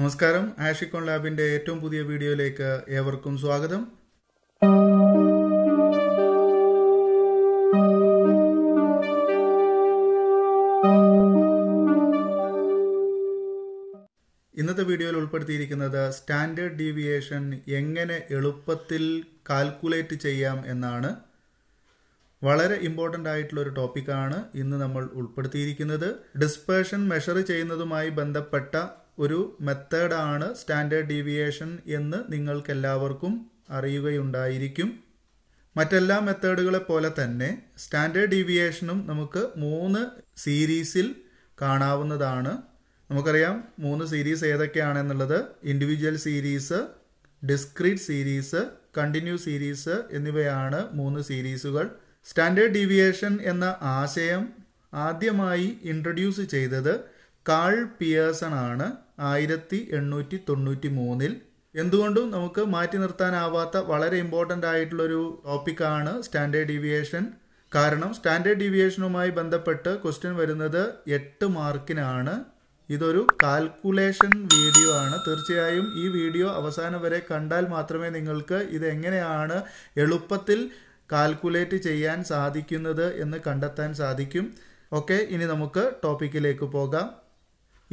നമസ്കാരം ആഷിക്കോൺ ലാബിന്റെ ഏറ്റവും പുതിയ വീഡിയോയിലേക്ക് ഏവർക്കും സ്വാഗതം ഇന്നത്തെ വീഡിയോയിൽ ഉൾപ്പെടുത്തിയിരിക്കുന്നത് സ്റ്റാൻഡേർഡ് ഡീവിയേഷൻ എങ്ങനെ എളുപ്പത്തിൽ കാൽക്കുലേറ്റ് ചെയ്യാം എന്നാണ് വളരെ ഇമ്പോർട്ടൻ്റ് ആയിട്ടുള്ള ഒരു ടോപ്പിക്കാണ് ഇന്ന് നമ്മൾ ഉൾപ്പെടുത്തിയിരിക്കുന്നത് ഡിസ്പേഷൻ മെഷർ ചെയ്യുന്നതുമായി ബന്ധപ്പെട്ട ഒരു മെത്തേഡാണ് സ്റ്റാൻഡേർഡ് ഡീവിയേഷൻ എന്ന് നിങ്ങൾക്കെല്ലാവർക്കും അറിയുകയുണ്ടായിരിക്കും മറ്റെല്ലാ മെത്തേഡുകളെ പോലെ തന്നെ സ്റ്റാൻഡേർഡ് ഡീവിയേഷനും നമുക്ക് മൂന്ന് സീരീസിൽ കാണാവുന്നതാണ് നമുക്കറിയാം മൂന്ന് സീരീസ് ഏതൊക്കെയാണെന്നുള്ളത് individual series discrete series continue series എന്നിവയാണ് മൂന്ന് സീരീസുകൾ സ്റ്റാൻഡേർഡ് ഡീവിയേഷൻ എന്ന ആശയം ആദ്യമായി ഇൻട്രൊഡ്യൂസ് ചെയ്തത് കാൾ പിയേഴ്സൺ ആണ് ആയിരത്തി എണ്ണൂറ്റി തൊണ്ണൂറ്റി മൂന്നിൽ എന്തുകൊണ്ടും നമുക്ക് മാറ്റി നിർത്താനാവാത്ത വളരെ ഇമ്പോർട്ടൻ്റ് ആയിട്ടുള്ളൊരു ടോപ്പിക്കാണ് സ്റ്റാൻഡേർഡ് ഡീവിയേഷൻ കാരണം സ്റ്റാൻഡേർഡ് ഡീവിയേഷനുമായി ബന്ധപ്പെട്ട് ക്വസ്റ്റ്യൻ വരുന്നത് എട്ട് മാർക്കിനാണ് ഇതൊരു കാൽക്കുലേഷൻ വീഡിയോ ആണ് തീർച്ചയായും ഈ വീഡിയോ അവസാനം വരെ കണ്ടാൽ മാത്രമേ നിങ്ങൾക്ക് ഇത് എങ്ങനെയാണ് എളുപ്പത്തിൽ കാൽക്കുലേറ്റ് ചെയ്യാൻ സാധിക്കുന്നത് എന്ന് കണ്ടെത്താൻ സാധിക്കും ഓക്കെ ഇനി നമുക്ക് ടോപ്പിക്കിലേക്ക് പോകാം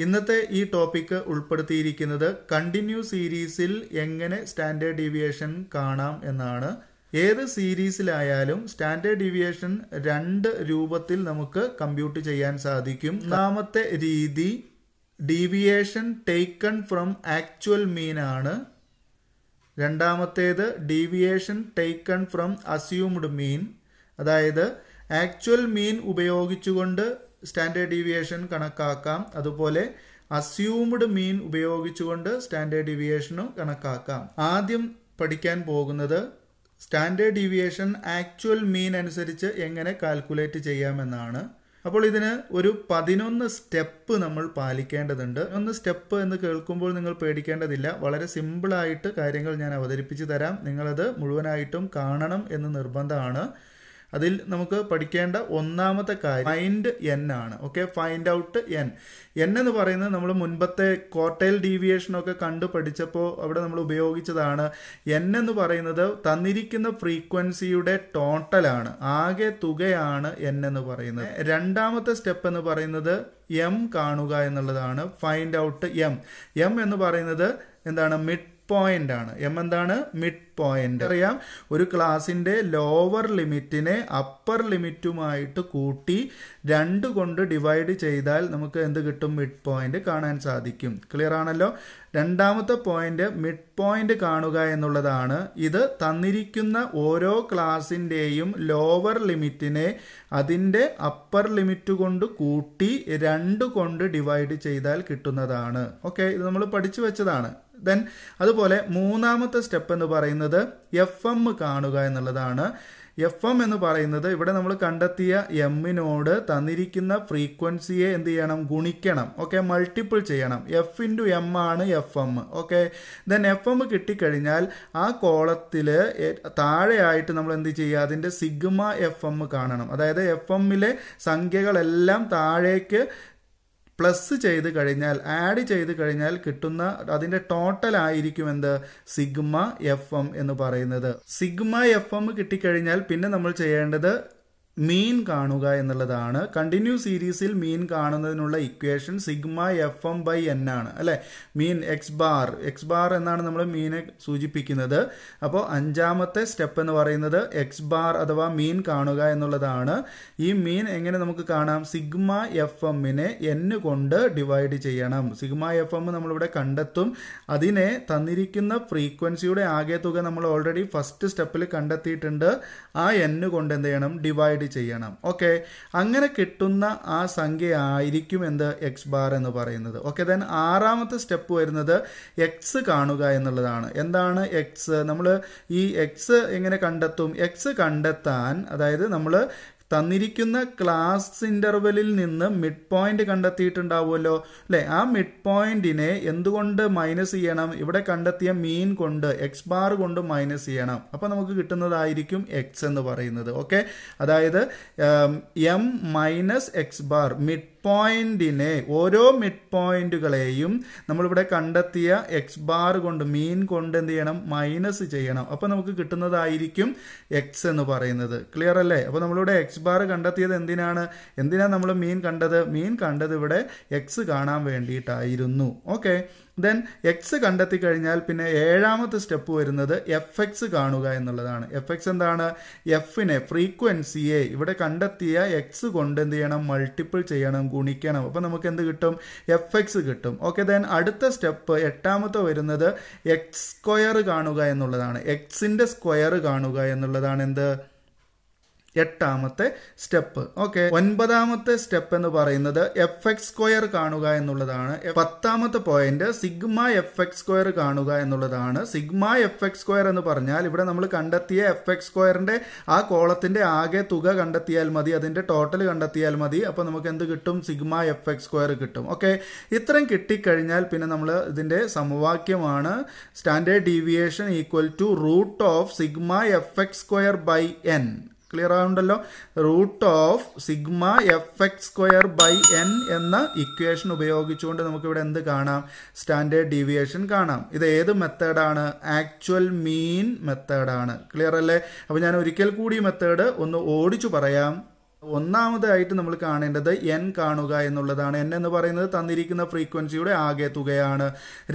ഇന്നത്തെ ഈ ടോപ്പിക്ക് ഉൾപ്പെടുത്തിയിരിക്കുന്നത് കണ്ടിന്യൂ സീരീസിൽ എങ്ങനെ സ്റ്റാൻഡേർഡ് ഡീവിയേഷൻ കാണാം എന്നാണ് ഏത് സീരീസിലായാലും സ്റ്റാൻഡേർഡ് ഡീവിയേഷൻ രണ്ട് രൂപത്തിൽ നമുക്ക് കമ്പ്യൂട്ട് ചെയ്യാൻ സാധിക്കും ഒന്നാമത്തെ രീതി deviation taken from actual mean ആണ് രണ്ടാമത്തേത് deviation taken from assumed mean അതായത് ആക്ച്വൽ മീൻ ഉപയോഗിച്ചുകൊണ്ട് സ്റ്റാൻഡേർഡ് ഡീവിയേഷൻ കണക്കാക്കാം അതുപോലെ അസ്യൂംഡ് മീൻ ഉപയോഗിച്ചുകൊണ്ട് സ്റ്റാൻഡേർഡ് ഡീവിയേഷനും കണക്കാക്കാം ആദ്യം പഠിക്കാൻ പോകുന്നത് സ്റ്റാൻഡേർഡ് ഡീവിയേഷൻ ആക്ച്വൽ മീൻ അനുസരിച്ച് എങ്ങനെ കാൽക്കുലേറ്റ് ചെയ്യാമെന്നാണ് അപ്പോൾ ഇതിന് ഒരു പതിനൊന്ന് സ്റ്റെപ്പ് നമ്മൾ പാലിക്കേണ്ടതുണ്ട് ഒന്ന് സ്റ്റെപ്പ് എന്ന് കേൾക്കുമ്പോൾ നിങ്ങൾ പേടിക്കേണ്ടതില്ല വളരെ സിമ്പിളായിട്ട് കാര്യങ്ങൾ ഞാൻ അവതരിപ്പിച്ചു തരാം നിങ്ങളത് മുഴുവനായിട്ടും കാണണം എന്ന് നിർബന്ധമാണ് അതിൽ നമുക്ക് പഠിക്കേണ്ട ഒന്നാമത്തെ കാര്യം ഫൈൻഡ് എൻ ആണ് okay find out N N എന്ന് പറയുന്നത് നമ്മൾ മുൻപത്തെ ക്വാർട്ടൈൽ ഒക്കെ കണ്ടു പഠിച്ചപ്പോൾ അവിടെ നമ്മൾ ഉപയോഗിച്ചതാണ് എൻ എന്ന് പറയുന്നത് തന്നിരിക്കുന്ന ഫ്രീക്വൻസിയുടെ ടോട്ടലാണ് ആകെ തുകയാണ് എൻ എന്ന് പറയുന്നത് രണ്ടാമത്തെ സ്റ്റെപ്പ് എന്ന് പറയുന്നത് എം കാണുക എന്നുള്ളതാണ് ഫൈൻഡ് ഔട്ട് എം എം എന്ന് പറയുന്നത് എന്താണ് മിഡ് പോയിന്റ് ആണ് എം എന്താണ് മിഡ് പോയിന്റ് അറിയാം ഒരു ക്ലാസിന്റെ ലോവർ ലിമിറ്റിനെ അപ്പർ ലിമിറ്റുമായിട്ട് കൂട്ടി രണ്ട് കൊണ്ട് ഡിവൈഡ് ചെയ്താൽ നമുക്ക് എന്ത് കിട്ടും മിഡ് പോയിന്റ് കാണാൻ സാധിക്കും ക്ലിയർ ആണല്ലോ രണ്ടാമത്തെ പോയിന്റ് മിഡ് പോയിന്റ് കാണുക എന്നുള്ളതാണ് ഇത് തന്നിരിക്കുന്ന ഓരോ ക്ലാസിന്റെയും ലോവർ ലിമിറ്റിനെ അതിൻ്റെ അപ്പർ ലിമിറ്റ് കൊണ്ട് കൂട്ടി രണ്ട് കൊണ്ട് ഡിവൈഡ് ചെയ്താൽ കിട്ടുന്നതാണ് ഓക്കെ ഇത് നമ്മൾ പഠിച്ചു വെച്ചതാണ് ദെൻ അതുപോലെ മൂന്നാമത്തെ സ്റ്റെപ്പ് എന്ന് പറയുന്നത് എഫ് എം കാണുക എന്നുള്ളതാണ് എഫ് എം എന്ന് പറയുന്നത് ഇവിടെ നമ്മൾ കണ്ടെത്തിയ എമ്മിനോട് തന്നിരിക്കുന്ന ഫ്രീക്വൻസിയെ എന്ത് ചെയ്യണം ഗുണിക്കണം ഓക്കെ മൾട്ടിപ്പിൾ ചെയ്യണം എഫ് ഇൻറ്റു എം ആണ് F M okay then F M കിട്ടിക്കഴിഞ്ഞാൽ ആ കോളത്തിൽ താഴെയായിട്ട് നമ്മൾ എന്ത് ചെയ്യുക അതിൻ്റെ സിഗ്മ എഫ് എം കാണണം അതായത് എഫ് എമ്മിലെ സംഖ്യകളെല്ലാം താഴേക്ക് പ്ലസ് ചെയ്ത് കഴിഞ്ഞാൽ ആഡ് ചെയ്ത് കഴിഞ്ഞാൽ കിട്ടുന്ന അതിന്റെ ടോട്ടൽ ആയിരിക്കും എന്ത് സിഗ്മ എഫ് എം എന്ന് പറയുന്നത് സിഗ്മ എഫ് എം കിട്ടിക്കഴിഞ്ഞാൽ പിന്നെ നമ്മൾ ചെയ്യേണ്ടത് മീൻ കാണുക എന്നുള്ളതാണ് കണ്ടിന്യൂ സീരീസിൽ മീൻ കാണുന്നതിനുള്ള equation sigma F M by N ആണ് അല്ലെ mean X bar X bar എന്നാണ് നമ്മൾ മീനെ സൂചിപ്പിക്കുന്നത് അപ്പോൾ അഞ്ചാമത്തെ സ്റ്റെപ്പ് എന്ന് പറയുന്നത് എക്സ് ബാർ അഥവാ മീൻ കാണുക എന്നുള്ളതാണ് ഈ മീൻ എങ്ങനെ നമുക്ക് കാണാം സിഗ്മ എഫ് എമ്മിനെ എൻ കൊണ്ട് ഡിവൈഡ് ചെയ്യണം സിഗ്മ എഫ് എം നമ്മളിവിടെ കണ്ടെത്തും അതിനെ തന്നിരിക്കുന്ന ഫ്രീക്വൻസിയുടെ ആകെ തുക നമ്മൾ ഓൾറെഡി ഫസ്റ്റ് സ്റ്റെപ്പിൽ കണ്ടെത്തിയിട്ടുണ്ട് ആ എൻ കൊണ്ട് എന്ത് ചെയ്യണം ഡിവൈഡ് വേണ്ടി ചെയ്യണം ഓക്കെ അങ്ങനെ കിട്ടുന്ന ആ സംഖ്യ ആയിരിക്കും എന്ത് എക്സ് ബാർ എന്ന് പറയുന്നത് ഓക്കെ ദെൻ ആറാമത്തെ സ്റ്റെപ്പ് വരുന്നത് എക്സ് കാണുക എന്നുള്ളതാണ് എന്താണ് എക്സ് നമ്മൾ ഈ എക്സ് എങ്ങനെ കണ്ടെത്തും എക്സ് കണ്ടെത്താൻ അതായത് നമ്മൾ തന്നിരിക്കുന്ന ക്ലാസ് ഇന്റർവെലിൽ നിന്ന് മിഡ് പോയിന്റ് കണ്ടെത്തിയിട്ടുണ്ടാവുമല്ലോ അല്ലെ ആ മിഡ് പോയിന്റിനെ എന്തുകൊണ്ട് മൈനസ് ചെയ്യണം ഇവിടെ കണ്ടെത്തിയ മീൻ കൊണ്ട് എക്സ് ബാർ കൊണ്ട് മൈനസ് ചെയ്യണം അപ്പോൾ നമുക്ക് കിട്ടുന്നതായിരിക്കും എക്സ് എന്ന് പറയുന്നത് ഓക്കെ അതായത് M minus X bar mid പോയിന്റിനെ ഓരോ മിഡ് പോയിന്റുകളെയും നമ്മളിവിടെ കണ്ടെത്തിയ എക്സ് ബാർ കൊണ്ട് മീൻ കൊണ്ട് എന്ത് ചെയ്യണം മൈനസ് ചെയ്യണം അപ്പോൾ നമുക്ക് കിട്ടുന്നതായിരിക്കും എക്സ് എന്ന് പറയുന്നത് ക്ലിയർ അല്ലേ അപ്പോൾ നമ്മളിവിടെ എക്സ് ബാർ കണ്ടെത്തിയത് എന്തിനാണ് എന്തിനാണ് നമ്മൾ മീൻ കണ്ടത് മീൻ കണ്ടത് ഇവിടെ എക്സ് കാണാൻ വേണ്ടിയിട്ടായിരുന്നു ഓക്കെ ദെൻ എക്സ് കണ്ടെത്തി കഴിഞ്ഞാൽ പിന്നെ ഏഴാമത്തെ സ്റ്റെപ്പ് വരുന്നത് എഫ് എക്സ് കാണുക എന്നുള്ളതാണ് എഫ് എക്സ് എന്താണ് എഫിനെ ഫ്രീക്വൻസിയെ ഇവിടെ കണ്ടെത്തിയ എക്സ് കൊണ്ട് എന്ത് ചെയ്യണം മൾട്ടിപ്പിൾ ചെയ്യണം ഗുണിക്കണം അപ്പം നമുക്ക് എന്ത് കിട്ടും എഫ് എക്സ് കിട്ടും ഓക്കെ ദെൻ അടുത്ത സ്റ്റെപ്പ് എട്ടാമത്തെ വരുന്നത് എക്സ് സ്ക്വയർ കാണുക എന്നുള്ളതാണ് എക്സിൻ്റെ സ്ക്വയർ കാണുക എന്നുള്ളതാണ് എന്ത് എട്ടാമത്തെ സ്റ്റെപ്പ് ഓക്കെ ഒൻപതാമത്തെ സ്റ്റെപ്പ് എന്ന് പറയുന്നത് എഫ് എക്സ് സ്ക്വയർ കാണുക എന്നുള്ളതാണ് പത്താമത്തെ point sigma F X square കാണുക എന്നുള്ളതാണ് സിഗ്മ എഫ് എക്സ് സ്ക്വയർ എന്ന് പറഞ്ഞാൽ ഇവിടെ നമ്മൾ കണ്ടെത്തിയ എഫ് എക്സ് സ്ക്വയറിന്റെ ആ കോളത്തിന്റെ ആകെ തുക കണ്ടെത്തിയാൽ മതി അതിന്റെ ടോട്ടൽ കണ്ടെത്തിയാൽ മതി അപ്പോൾ നമുക്ക് എന്ത് കിട്ടും സിഗ്മ എഫ് എക്സ് സ്ക്വയർ കിട്ടും ഓക്കെ ഇത്രയും കിട്ടിക്കഴിഞ്ഞാൽ പിന്നെ നമ്മൾ ഇതിന്റെ സമവാക്യമാണ് standard deviation equal to root of sigma F X square by N clear ആവുണ്ടല്ലോ root of sigma F X square by N എന്ന ഇക്വേഷൻ ഉപയോഗിച്ചുകൊണ്ട് നമുക്കിവിടെ എന്ത് കാണാം സ്റ്റാൻഡേർഡ് ഡീവിയേഷൻ കാണാം ഇത് ഏത് മെത്തേഡാണ് ആക്ച്വൽ മീൻ മെത്തേഡാണ് ക്ലിയർ അല്ലേ അപ്പോൾ ഞാൻ ഒരിക്കൽ കൂടി മെത്തേഡ് ഒന്ന് ഓടിച്ചു പറയാം ഒന്നാമതായിട്ട് നമ്മൾ കാണേണ്ടത് എൻ കാണുക എന്നുള്ളതാണ് എൻ എന്ന് പറയുന്നത് തന്നിരിക്കുന്ന ഫ്രീക്വൻസിയുടെ ആകെ തുകയാണ്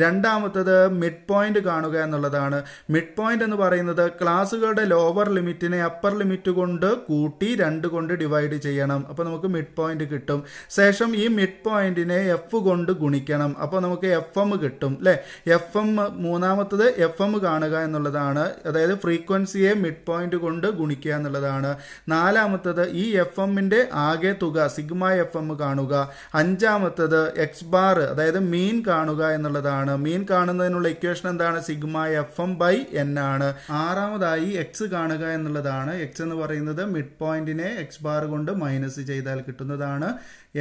രണ്ടാമത്തത് മിഡ് പോയിന്റ് കാണുക എന്നുള്ളതാണ് മിഡ് പോയിന്റ് എന്ന് പറയുന്നത് ക്ലാസ്സുകളുടെ ലോവർ ലിമിറ്റിനെ അപ്പർ ലിമിറ്റ് കൊണ്ട് കൂട്ടി രണ്ട് കൊണ്ട് ഡിവൈഡ് ചെയ്യണം അപ്പോൾ നമുക്ക് മിഡ് പോയിന്റ് കിട്ടും ശേഷം ഈ മിഡ് പോയിന്റിനെ എഫ് കൊണ്ട് ഗുണിക്കണം അപ്പോൾ നമുക്ക് എഫ് എം കിട്ടും അല്ലെ എഫ് എം മൂന്നാമത്തത് എഫ് എം കാണുക എന്നുള്ളതാണ് അതായത് ഫ്രീക്വൻസിയെ മിഡ് പോയിന്റ് കൊണ്ട് ഗുണിക്കുക എന്നുള്ളതാണ് നാലാമത്തത് ഈ എഫ് എഫ് ആകെ തുക സിഗ്മ എഫ് എം കാണുക അഞ്ചാമത്തത് എക്സ് ബാർ അതായത് മീൻ കാണുക എന്നുള്ളതാണ് മീൻ കാണുന്നതിനുള്ള ഇക്വേഷൻ എന്താണ് sigma F M by N ആണ് ആറാമതായി എക്സ് കാണുക എന്നുള്ളതാണ് എക്സ് എന്ന് പറയുന്നത് മിഡ് പോയിന്റിനെ എക്സ് ബാർ കൊണ്ട് മൈനസ് ചെയ്താൽ കിട്ടുന്നതാണ്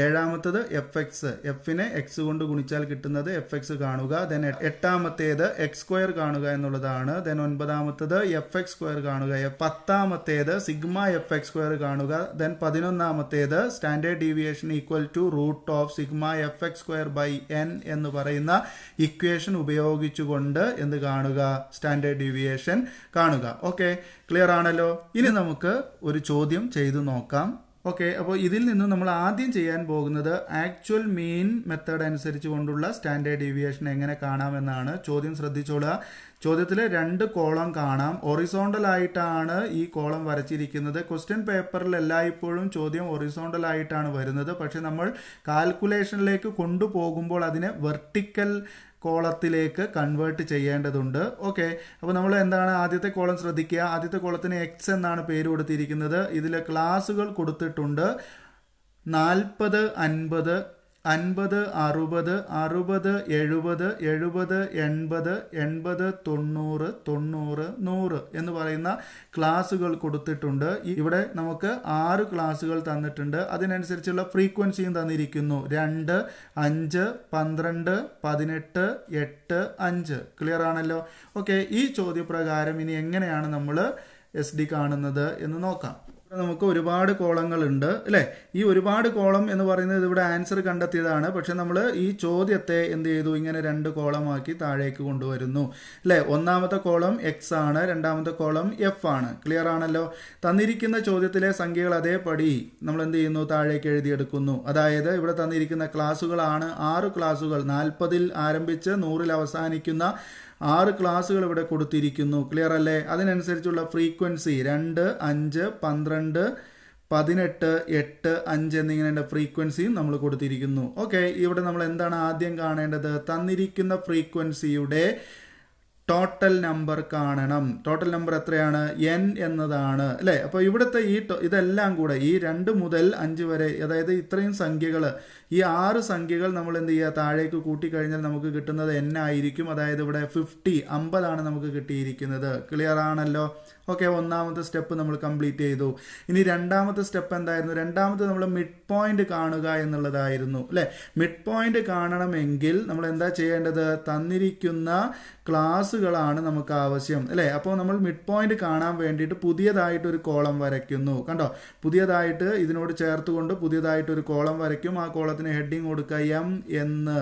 ഏഴാമത്തത് എഫ് എക്സ് എഫിനെ എക്സ് കൊണ്ട് ഗുണിച്ചാൽ കിട്ടുന്നത് എഫ് എക്സ് കാണുക ദെൻ എട്ടാമത്തേത് എക്സ് സ്ക്വയർ കാണുക എന്നുള്ളതാണ് ദെൻ ഒൻപതാമത്തത് എഫ് എക്സ് സ്ക്വയർ കാണുക പത്താമത്തേത് സിഗ്മ എഫ് എക്സ് സ്ക്വയർ കാണുക ദെൻ പതിനൊന്നാമത്തേത് standard deviation equal to root of sigma F X square by N എന്ന് പറയുന്ന ഇക്വേഷൻ ഉപയോഗിച്ചുകൊണ്ട് എന്ത് കാണുക സ്റ്റാൻഡേർഡ് ഡീവിയേഷൻ കാണുക ഓക്കെ ക്ലിയർ ആണല്ലോ ഇനി നമുക്ക് ഒരു ചോദ്യം ചെയ്തു നോക്കാം ഓക്കെ അപ്പോൾ ഇതിൽ നിന്നും നമ്മൾ ആദ്യം ചെയ്യാൻ പോകുന്നത് ആക്ച്വൽ മീൻ മെത്തേഡ് അനുസരിച്ച് കൊണ്ടുള്ള സ്റ്റാൻഡേർഡ് ഡീവിയേഷൻ എങ്ങനെ കാണാമെന്നാണ് ചോദ്യം ശ്രദ്ധിച്ചോളുക ചോദ്യത്തിൽ രണ്ട് കോളം കാണാം ഒറിസോണ്ടൽ ആയിട്ടാണ് ഈ കോളം വരച്ചിരിക്കുന്നത് ക്വസ്റ്റ്യൻ പേപ്പറിൽ എല്ലായ്പ്പോഴും ചോദ്യം ഒറിസോണ്ടൽ ആയിട്ടാണ് വരുന്നത് പക്ഷെ നമ്മൾ കാൽക്കുലേഷനിലേക്ക് കൊണ്ടുപോകുമ്പോൾ അതിനെ വെർട്ടിക്കൽ കോളത്തിലേക്ക് കൺവേർട്ട് ചെയ്യേണ്ടതുണ്ട് ഓക്കെ അപ്പോൾ നമ്മൾ എന്താണ് ആദ്യത്തെ കോളം ശ്രദ്ധിക്കുക ആദ്യത്തെ കോളത്തിന് എക്സ് എന്നാണ് പേര് കൊടുത്തിരിക്കുന്നത് ഇതിൽ ക്ലാസ്സുകൾ കൊടുത്തിട്ടുണ്ട് നാൽപ്പത് അൻപത് അൻപത് അറുപത് അറുപത് എഴുപത് എഴുപത് എൺപത് എൺപത് തൊണ്ണൂറ് തൊണ്ണൂറ് നൂറ് എന്ന് പറയുന്ന ക്ലാസ്സുകൾ കൊടുത്തിട്ടുണ്ട് ഇവിടെ നമുക്ക് ആറ് ക്ലാസ്സുകൾ തന്നിട്ടുണ്ട് അതിനനുസരിച്ചുള്ള ഫ്രീക്വൻസിയും തന്നിരിക്കുന്നു രണ്ട് അഞ്ച് പന്ത്രണ്ട് പതിനെട്ട് എട്ട് അഞ്ച് ക്ലിയർ ആണല്ലോ ഓക്കെ ഈ ചോദ്യപ്രകാരം ഇനി എങ്ങനെയാണ് നമ്മൾ എസ് കാണുന്നത് എന്ന് നോക്കാം നമുക്ക് ഒരുപാട് കോളങ്ങളുണ്ട് അല്ലേ ഈ ഒരുപാട് കോളം എന്ന് പറയുന്നത് ഇവിടെ ആൻസർ കണ്ടെത്തിയതാണ് പക്ഷെ നമ്മൾ ഈ ചോദ്യത്തെ എന്ത് ചെയ്തു ഇങ്ങനെ രണ്ട് കോളമാക്കി താഴേക്ക് കൊണ്ടുവരുന്നു അല്ലെ ഒന്നാമത്തെ കോളം എക്സ് ആണ് രണ്ടാമത്തെ കോളം എഫ് ആണ് ക്ലിയർ ആണല്ലോ തന്നിരിക്കുന്ന ചോദ്യത്തിലെ സംഖ്യകൾ അതേപടി നമ്മൾ എന്ത് ചെയ്യുന്നു താഴേക്ക് എഴുതിയെടുക്കുന്നു അതായത് ഇവിടെ തന്നിരിക്കുന്ന ക്ലാസ്സുകളാണ് ആറ് ക്ലാസ്സുകൾ നാൽപ്പതിൽ ആരംഭിച്ച് നൂറിൽ അവസാനിക്കുന്ന ആറ് ക്ലാസ്സുകൾ ഇവിടെ കൊടുത്തിരിക്കുന്നു ക്ലിയർ അല്ലേ അതിനനുസരിച്ചുള്ള ഫ്രീക്വൻസി രണ്ട് അഞ്ച് പന്ത്രണ്ട് പതിനെട്ട് എട്ട് അഞ്ച് എന്നിങ്ങനെ ഫ്രീക്വൻസിയും നമ്മൾ കൊടുത്തിരിക്കുന്നു ഓക്കെ ഇവിടെ നമ്മൾ എന്താണ് ആദ്യം കാണേണ്ടത് തന്നിരിക്കുന്ന ഫ്രീക്വൻസിയുടെ ടോട്ടൽ നമ്പർ കാണണം ടോട്ടൽ നമ്പർ എത്രയാണ് എൻ എന്നതാണ് അല്ലേ അപ്പോൾ ഇവിടുത്തെ ഈ ഇതെല്ലാം കൂടെ ഈ രണ്ട് മുതൽ അഞ്ച് വരെ അതായത് ഇത്രയും സംഖ്യകൾ ഈ ആറ് സംഖ്യകൾ നമ്മൾ എന്ത് ചെയ്യുക താഴേക്ക് കൂട്ടിക്കഴിഞ്ഞാൽ നമുക്ക് കിട്ടുന്നത് എൻ ആയിരിക്കും അതായത് ഇവിടെ ഫിഫ്റ്റി അമ്പതാണ് നമുക്ക് കിട്ടിയിരിക്കുന്നത് ക്ലിയർ ആണല്ലോ ഓക്കെ ഒന്നാമത്തെ സ്റ്റെപ്പ് നമ്മൾ കംപ്ലീറ്റ് ചെയ്തു ഇനി രണ്ടാമത്തെ സ്റ്റെപ്പ് എന്തായിരുന്നു രണ്ടാമത്തെ നമ്മൾ മിഡ് പോയിന്റ് കാണുക എന്നുള്ളതായിരുന്നു അല്ലെ മിഡ് പോയിന്റ് കാണണമെങ്കിൽ നമ്മൾ എന്താ ചെയ്യേണ്ടത് തന്നിരിക്കുന്ന ക്ലാസ്സുകളാണ് നമുക്ക് ആവശ്യം അല്ലെ അപ്പോൾ നമ്മൾ മിഡ് പോയിന്റ് കാണാൻ വേണ്ടിയിട്ട് പുതിയതായിട്ട് ഒരു കോളം വരയ്ക്കുന്നു കണ്ടോ പുതിയതായിട്ട് ഇതിനോട് ചേർത്തുകൊണ്ട് പുതിയതായിട്ട് ഒരു കോളം വരയ്ക്കും ആ കോളത്തിൽ സംഭവത്തിന് ഹെഡിങ് കൊടുക്കുക എം എന്ന്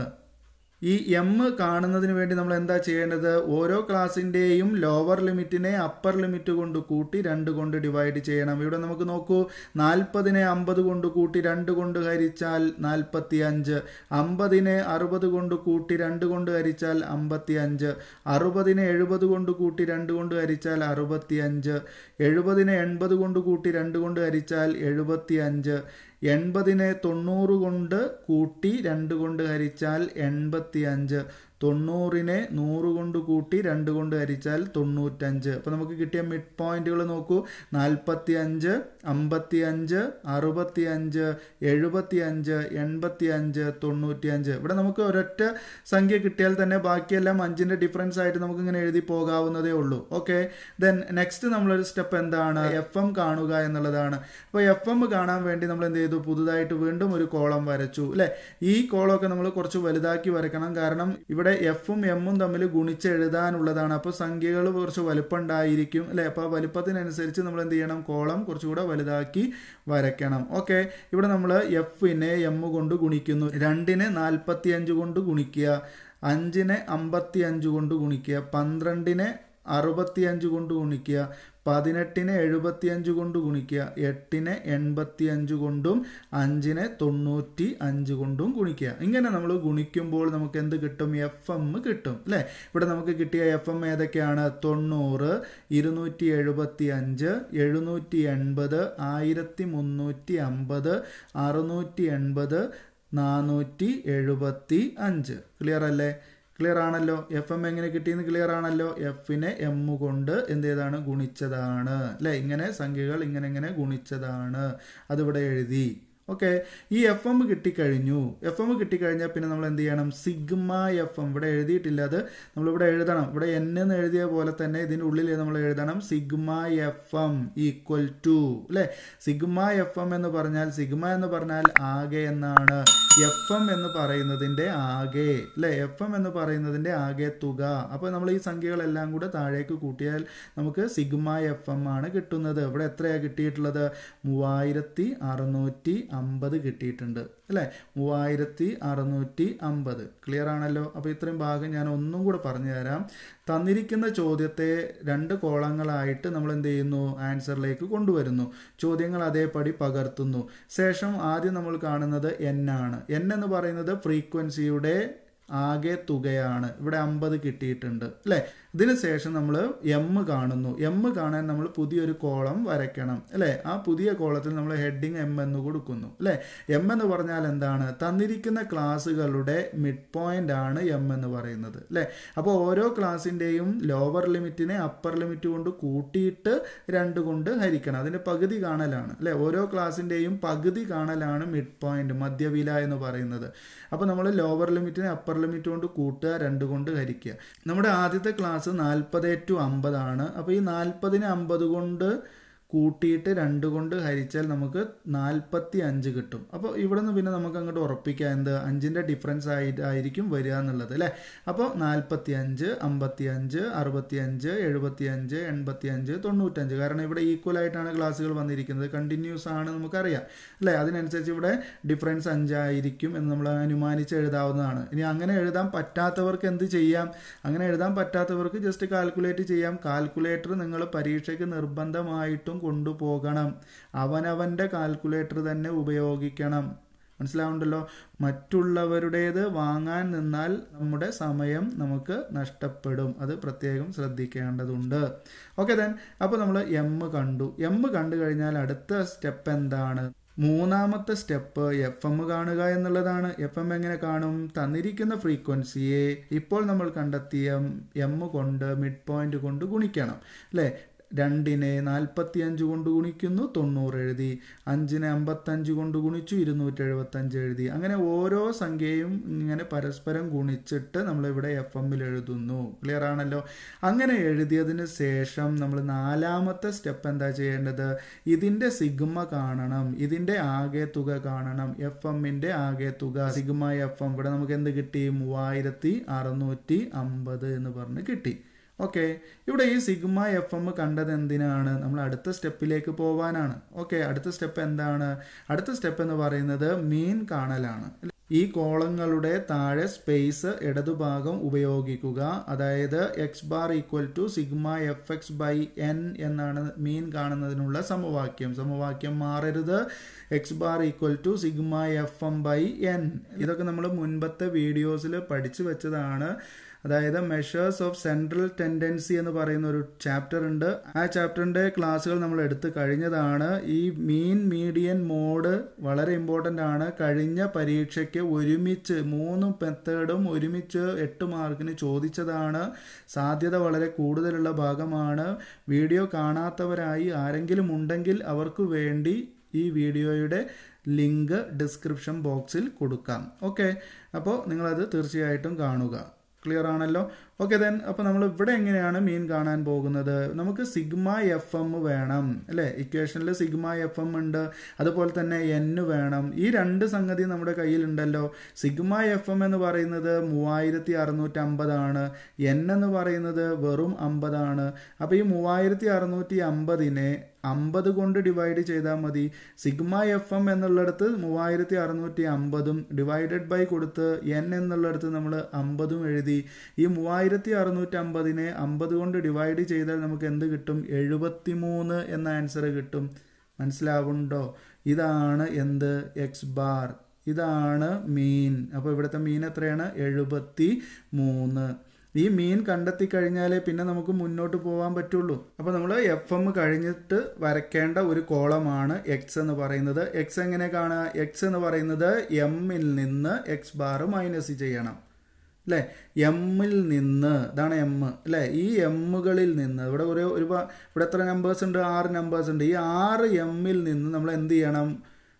ഈ എം കാണുന്നതിന് വേണ്ടി നമ്മൾ എന്താ ചെയ്യേണ്ടത് ഓരോ ക്ലാസ്സിൻ്റെയും ലോവർ ലിമിറ്റിനെ അപ്പർ ലിമിറ്റ് കൊണ്ട് കൂട്ടി രണ്ട് കൊണ്ട് ഡിവൈഡ് ചെയ്യണം ഇവിടെ നമുക്ക് നോക്കൂ നാൽപ്പതിനെ അമ്പത് കൊണ്ട് കൂട്ടി രണ്ട് കൊണ്ട് ഹരിച്ചാൽ നാൽപ്പത്തി അഞ്ച് അമ്പതിനെ അറുപത് കൊണ്ട് കൂട്ടി രണ്ട് കൊണ്ട് ഹരിച്ചാൽ അമ്പത്തി അഞ്ച് അറുപതിനെ എഴുപത് കൊണ്ട് കൂട്ടി രണ്ട് കൊണ്ട് ഹരിച്ചാൽ അറുപത്തി അഞ്ച് എഴുപതിനെ എൺപത് കൊണ്ട് കൂട്ടി രണ്ട് കൊണ്ട് ഹരിച്ചാൽ എഴുപത്തി അഞ്ച് എൺപതിനെ തൊണ്ണൂറ് കൊണ്ട് കൂട്ടി രണ്ട് കൊണ്ട് ഹരിച്ചാൽ എൺപത്തി അഞ്ച് തൊണ്ണൂറിനെ നൂറ് കൊണ്ട് കൂട്ടി രണ്ട് കൊണ്ട് ഹരിച്ചാൽ തൊണ്ണൂറ്റഞ്ച് അപ്പോൾ നമുക്ക് കിട്ടിയ മിഡ് പോയിന്റുകൾ നോക്കൂ നാൽപ്പത്തി അഞ്ച് അമ്പത്തി അഞ്ച് അറുപത്തി അഞ്ച് എഴുപത്തി അഞ്ച് എൺപത്തി അഞ്ച് തൊണ്ണൂറ്റി അഞ്ച് ഇവിടെ നമുക്ക് ഒരൊറ്റ സംഖ്യ കിട്ടിയാൽ തന്നെ ബാക്കിയെല്ലാം അഞ്ചിൻ്റെ ഡിഫറൻസ് ആയിട്ട് നമുക്ക് ഇങ്ങനെ എഴുതി പോകാവുന്നതേ ഉള്ളൂ ഓക്കെ ദെൻ നെക്സ്റ്റ് നമ്മളൊരു സ്റ്റെപ്പ് എന്താണ് എഫ് എം കാണുക എന്നുള്ളതാണ് അപ്പോൾ എഫ് എം കാണാൻ വേണ്ടി നമ്മൾ എന്ത് ചെയ്തു പുതുതായിട്ട് വീണ്ടും ഒരു കോളം വരച്ചു അല്ലേ ഈ കോളമൊക്കെ നമ്മൾ കുറച്ച് വലുതാക്കി വരക്കണം കാരണം ഇവിടെ ഇവിടെ എഫും എമ്മും തമ്മിൽ ഗുണിച്ചെഴുതാനുള്ളതാണ് അപ്പോൾ സംഖ്യകൾ കുറച്ച് വലുപ്പം ഉണ്ടായിരിക്കും അല്ലേ അപ്പോൾ ആ വലുപ്പത്തിനനുസരിച്ച് നമ്മൾ എന്ത് ചെയ്യണം കോളം കുറച്ചുകൂടെ വലുതാക്കി വരയ്ക്കണം ഓക്കെ ഇവിടെ നമ്മൾ എഫിനെ എം കൊണ്ട് ഗുണിക്കുന്നു രണ്ടിന് നാൽപ്പത്തി അഞ്ച് കൊണ്ട് ഗുണിക്കുക അഞ്ചിനെ അമ്പത്തി അഞ്ച് കൊണ്ട് ഗുണിക്കുക പന്ത്രണ്ടിനെ അറുപത്തി അഞ്ച് കൊണ്ട് ഗുണിക്കുക പതിനെട്ടിനെ എഴുപത്തിയഞ്ച് കൊണ്ട് ഗുണിക്കുക എട്ടിനെ എൺപത്തിയഞ്ച് കൊണ്ടും അഞ്ചിനെ തൊണ്ണൂറ്റി അഞ്ച് കൊണ്ടും ഗുണിക്കുക ഇങ്ങനെ നമ്മൾ ഗുണിക്കുമ്പോൾ നമുക്ക് എന്ത് കിട്ടും എഫ് എം കിട്ടും അല്ലേ ഇവിടെ നമുക്ക് കിട്ടിയ എഫ് എം ഏതൊക്കെയാണ് തൊണ്ണൂറ് ഇരുന്നൂറ്റി എഴുപത്തി അഞ്ച് എഴുന്നൂറ്റി എൺപത് ആയിരത്തി മുന്നൂറ്റി അമ്പത് അറുന്നൂറ്റി എൺപത് നാനൂറ്റി എഴുപത്തി അഞ്ച് ക്ലിയർ അല്ലേ ക്ലിയർ ആണല്ലോ എഫ് എം എങ്ങനെ കിട്ടിയെന്ന് ക്ലിയർ ആണല്ലോ എഫിനെ എം കൊണ്ട് എന്ത് ചെയ്താണ് ഗുണിച്ചതാണ് അല്ലെ ഇങ്ങനെ സംഖ്യകൾ ഇങ്ങനെ ഇങ്ങനെ ഗുണിച്ചതാണ് അതിവിടെ എഴുതി ഓക്കെ ഈ എഫ് എം കിട്ടിക്കഴിഞ്ഞു എഫ് എം കിട്ടിക്കഴിഞ്ഞാൽ പിന്നെ നമ്മൾ എന്ത് ചെയ്യണം സിഗ്മ എഫ് എം ഇവിടെ എഴുതിയിട്ടില്ല അത് നമ്മളിവിടെ എഴുതണം ഇവിടെ എൻ എന്ന് എഴുതിയ പോലെ തന്നെ ഇതിൻ്റെ ഉള്ളിൽ നമ്മൾ എഴുതണം sigma F M equal to അല്ലേ സിഗ്മ എഫ് എം എന്ന് പറഞ്ഞാൽ സിഗ്മ എന്ന് പറഞ്ഞാൽ ആകെ എന്നാണ് എഫ് എം എന്ന് പറയുന്നതിൻ്റെ ആകെ അല്ലേ എഫ് എം എന്ന് പറയുന്നതിൻ്റെ ആകെ തുക അപ്പോൾ നമ്മൾ ഈ സംഖ്യകളെല്ലാം കൂടെ താഴേക്ക് കൂട്ടിയാൽ നമുക്ക് സിഗ്മ എഫ് എം ആണ് കിട്ടുന്നത് ഇവിടെ എത്രയാണ് കിട്ടിയിട്ടുള്ളത് മൂവായിരത്തി അറുന്നൂറ്റി അമ്പത് കിട്ടിയിട്ടുണ്ട് അല്ലേ മൂവായിരത്തി അറുന്നൂറ്റി അമ്പത് ക്ലിയർ ആണല്ലോ അപ്പോൾ ഇത്രയും ഭാഗം ഞാൻ ഒന്നും കൂടെ പറഞ്ഞു തരാം തന്നിരിക്കുന്ന ചോദ്യത്തെ രണ്ട് കോളങ്ങളായിട്ട് നമ്മൾ എന്ത് ചെയ്യുന്നു ആൻസറിലേക്ക് കൊണ്ടുവരുന്നു ചോദ്യങ്ങൾ അതേപടി പകർത്തുന്നു ശേഷം ആദ്യം നമ്മൾ കാണുന്നത് എൻ ആണ് എൻ എന്ന് പറയുന്നത് ഫ്രീക്വൻസിയുടെ ആകെ തുകയാണ് ഇവിടെ അമ്പത് കിട്ടിയിട്ടുണ്ട് അല്ലേ ഇതിന് ശേഷം നമ്മൾ എം കാണുന്നു എം കാണാൻ നമ്മൾ പുതിയൊരു കോളം വരയ്ക്കണം അല്ലേ ആ പുതിയ കോളത്തിൽ നമ്മൾ ഹെഡിങ് എം എന്ന് കൊടുക്കുന്നു അല്ലേ എം എന്ന് പറഞ്ഞാൽ എന്താണ് തന്നിരിക്കുന്ന ക്ലാസ്സുകളുടെ മിഡ് പോയിന്റ് ആണ് എം എന്ന് പറയുന്നത് അല്ലേ അപ്പോൾ ഓരോ ക്ലാസ്സിൻ്റെയും ലോവർ ലിമിറ്റിനെ അപ്പർ ലിമിറ്റ് കൊണ്ട് കൂട്ടിയിട്ട് രണ്ട് കൊണ്ട് ഹരിക്കണം അതിൻ്റെ പകുതി കാണലാണ് അല്ലേ ഓരോ ക്ലാസ്സിൻ്റെയും പകുതി കാണലാണ് മിഡ് പോയിന്റ് മധ്യവില എന്ന് പറയുന്നത് അപ്പോൾ നമ്മൾ ലോവർ ലിമിറ്റിനെ അപ്പർ ലിമിറ്റ് കൊണ്ട് കൂട്ടുക രണ്ട് കൊണ്ട് ഹരിക്കുക നമ്മുടെ ആദ്യത്തെ ക്ലാസ് മാസ് നാൽപ്പത് ടു അമ്പതാണ് അപ്പോൾ ഈ നാൽപ്പതിന് അമ്പത് കൊണ്ട് കൂട്ടിയിട്ട് രണ്ട് കൊണ്ട് ഹരിച്ചാൽ നമുക്ക് നാൽപ്പത്തി അഞ്ച് കിട്ടും അപ്പോൾ ഇവിടെ നിന്ന് പിന്നെ നമുക്ക് അങ്ങോട്ട് ഉറപ്പിക്കാം എന്ത് അഞ്ചിൻ്റെ ഡിഫറൻസ് ആയിട്ട് ആയിരിക്കും വരിക എന്നുള്ളത് അല്ലേ അപ്പോൾ നാൽപ്പത്തി അഞ്ച് അമ്പത്തി അഞ്ച് അറുപത്തി അഞ്ച് എഴുപത്തി അഞ്ച് എൺപത്തി അഞ്ച് തൊണ്ണൂറ്റഞ്ച് കാരണം ഇവിടെ ഈക്വൽ ആയിട്ടാണ് ക്ലാസ്സുകൾ വന്നിരിക്കുന്നത് കണ്ടിന്യൂസ് ആണ് നമുക്കറിയാം അല്ലേ അതിനനുസരിച്ച് ഇവിടെ ഡിഫറൻസ് അഞ്ചായിരിക്കും എന്ന് നമ്മൾ അനുമാനിച്ച് എഴുതാവുന്നതാണ് ഇനി അങ്ങനെ എഴുതാൻ പറ്റാത്തവർക്ക് എന്ത് ചെയ്യാം അങ്ങനെ എഴുതാൻ പറ്റാത്തവർക്ക് ജസ്റ്റ് കാൽക്കുലേറ്റ് ചെയ്യാം കാൽക്കുലേറ്റർ നിങ്ങൾ പരീക്ഷയ്ക്ക് നിർബന്ധമായിട്ടും കൊണ്ടുപോകണം അവനവൻ്റെ കാൽക്കുലേറ്റർ തന്നെ ഉപയോഗിക്കണം മനസ്സിലാവുണ്ടല്ലോ മറ്റുള്ളവരുടേത് വാങ്ങാൻ നിന്നാൽ നമ്മുടെ സമയം നമുക്ക് നഷ്ടപ്പെടും അത് പ്രത്യേകം ശ്രദ്ധിക്കേണ്ടതുണ്ട് ഓക്കെ ദെൻ അപ്പോൾ നമ്മൾ എം കണ്ടു എം കണ്ടു കഴിഞ്ഞാൽ അടുത്ത സ്റ്റെപ്പ് എന്താണ് മൂന്നാമത്തെ സ്റ്റെപ്പ് എഫ് എം കാണുക എന്നുള്ളതാണ് എഫ് എം എങ്ങനെ കാണും തന്നിരിക്കുന്ന ഫ്രീക്വൻസിയെ ഇപ്പോൾ നമ്മൾ കണ്ടെത്തിയ എം കൊണ്ട് മിഡ് പോയിന്റ് കൊണ്ട് ഗുണിക്കണം അല്ലേ രണ്ടിനെ നാൽപ്പത്തി അഞ്ച് കൊണ്ട് ഗുണിക്കുന്നു തൊണ്ണൂറ് എഴുതി അഞ്ചിനെ അമ്പത്തഞ്ച് കൊണ്ട് ഗുണിച്ചു ഇരുന്നൂറ്റി എഴുപത്തഞ്ച് എഴുതി അങ്ങനെ ഓരോ സംഖ്യയും ഇങ്ങനെ പരസ്പരം ഗുണിച്ചിട്ട് നമ്മളിവിടെ എഫ് എമ്മിൽ എഴുതുന്നു ക്ലിയർ ആണല്ലോ അങ്ങനെ എഴുതിയതിന് ശേഷം നമ്മൾ നാലാമത്തെ സ്റ്റെപ്പ് എന്താ ചെയ്യേണ്ടത് ഇതിൻ്റെ സിഗ്മ കാണണം ഇതിൻ്റെ ആകെ തുക കാണണം എഫ് എമ്മിൻ്റെ ആകെ തുക സിഗ്മ എഫ് എം ഇവിടെ നമുക്ക് എന്ത് കിട്ടി മൂവായിരത്തി അറുന്നൂറ്റി അമ്പത് എന്ന് പറഞ്ഞ് കിട്ടി ഓക്കെ ഇവിടെ ഈ സിഗ്മ എഫ് എം കണ്ടത് എന്തിനാണ് നമ്മൾ അടുത്ത സ്റ്റെപ്പിലേക്ക് പോവാനാണ് ഓക്കെ അടുത്ത സ്റ്റെപ്പ് എന്താണ് അടുത്ത സ്റ്റെപ്പ് എന്ന് പറയുന്നത് മീൻ കാണലാണ് ഈ കോളങ്ങളുടെ താഴെ സ്പേസ് ഇടതുഭാഗം ഉപയോഗിക്കുക അതായത് X bar equal to sigma F X by N എന്നാണ് മീൻ കാണുന്നതിനുള്ള സമവാക്യം സമവാക്യം മാറരുത് X bar equal to sigma F M by N ഇതൊക്കെ നമ്മൾ മുൻപത്തെ വീഡിയോസിൽ പഠിച്ചു വെച്ചതാണ് അതായത് മെഷേഴ്സ് ഓഫ് സെൻട്രൽ ടെൻഡൻസി എന്ന് പറയുന്ന ഒരു ചാപ്റ്റർ ഉണ്ട് ആ ചാപ്റ്ററിന്റെ ക്ലാസ്സുകൾ നമ്മൾ എടുത്തു കഴിഞ്ഞതാണ് ഈ മീൻ മീഡിയൻ മോഡ് വളരെ ഇമ്പോർട്ടൻ്റ് ആണ് കഴിഞ്ഞ പരീക്ഷയ്ക്ക് ഒരുമിച്ച് മൂന്ന് മെത്തേഡും ഒരുമിച്ച് എട്ട് മാർക്കിന് ചോദിച്ചതാണ് സാധ്യത വളരെ കൂടുതലുള്ള ഭാഗമാണ് വീഡിയോ കാണാത്തവരായി ആരെങ്കിലും ഉണ്ടെങ്കിൽ അവർക്ക് വേണ്ടി ഈ വീഡിയോയുടെ ലിങ്ക് ഡിസ്ക്രിപ്ഷൻ ബോക്സിൽ കൊടുക്കാം ഓക്കെ അപ്പോൾ നിങ്ങളത് തീർച്ചയായിട്ടും കാണുക ക്ലിയർ ആണല്ലോ ഓക്കെ ദെൻ അപ്പോൾ നമ്മൾ ഇവിടെ എങ്ങനെയാണ് മീൻ കാണാൻ പോകുന്നത് നമുക്ക് സിഗ്മ എഫ് എം വേണം അല്ലേ ഇക്വേഷനിൽ സിഗ്മ എഫ് എം ഉണ്ട് അതുപോലെ തന്നെ എൻ വേണം ഈ രണ്ട് സംഗതി നമ്മുടെ കയ്യിലുണ്ടല്ലോ സിഗ്മ എഫ് എം എന്ന് പറയുന്നത് മൂവായിരത്തി അമ്പതാണ് എൻ എന്ന് പറയുന്നത് വെറും അമ്പതാണ് അപ്പോൾ ഈ മൂവായിരത്തി അറുന്നൂറ്റി അമ്പതിനെ അമ്പത് കൊണ്ട് ഡിവൈഡ് ചെയ്താൽ മതി സിഗ്മ എഫ് എം എന്നുള്ളിടത്ത് മൂവായിരത്തി അറുന്നൂറ്റി അമ്പതും ഡിവൈഡഡ് ബൈ കൊടുത്ത് എൻ എന്നുള്ളിടത്ത് നമ്മൾ അമ്പതും എഴുതി ഈ മൂവായിരത്തി അറുന്നൂറ്റി അമ്പതിനെ അമ്പത് കൊണ്ട് ഡിവൈഡ് ചെയ്താൽ നമുക്ക് എന്ത് കിട്ടും എഴുപത്തി മൂന്ന് എന്ന ആൻസർ കിട്ടും മനസ്സിലാവുണ്ടോ ഇതാണ് എന്ത് എക്സ് ബാർ ഇതാണ് മീൻ അപ്പോൾ ഇവിടുത്തെ മീൻ എത്രയാണ് എഴുപത്തി മൂന്ന് ഈ മീൻ കണ്ടെത്തി കഴിഞ്ഞാലേ പിന്നെ നമുക്ക് മുന്നോട്ട് പോകാൻ പറ്റുള്ളൂ അപ്പോൾ നമ്മൾ എഫ് എം കഴിഞ്ഞിട്ട് വരയ്ക്കേണ്ട ഒരു കോളമാണ് എക്സ് എന്ന് പറയുന്നത് എക്സ് എങ്ങനെ കാണുക എക്സ് എന്ന് പറയുന്നത് എമ്മിൽ നിന്ന് എക്സ് ബാർ മൈനസ് ചെയ്യണം അല്ലേ എമ്മിൽ നിന്ന് ഇതാണ് എം അല്ലേ ഈ എമ്മുകളിൽ നിന്ന് ഇവിടെ ഒരു ഒരുപാട് ഇവിടെ എത്ര നമ്പേഴ്സ് ഉണ്ട് ആറ് നമ്പേഴ്സ് ഉണ്ട് ഈ ആറ് എമ്മിൽ നിന്ന് നമ്മൾ എന്ത് ചെയ്യണം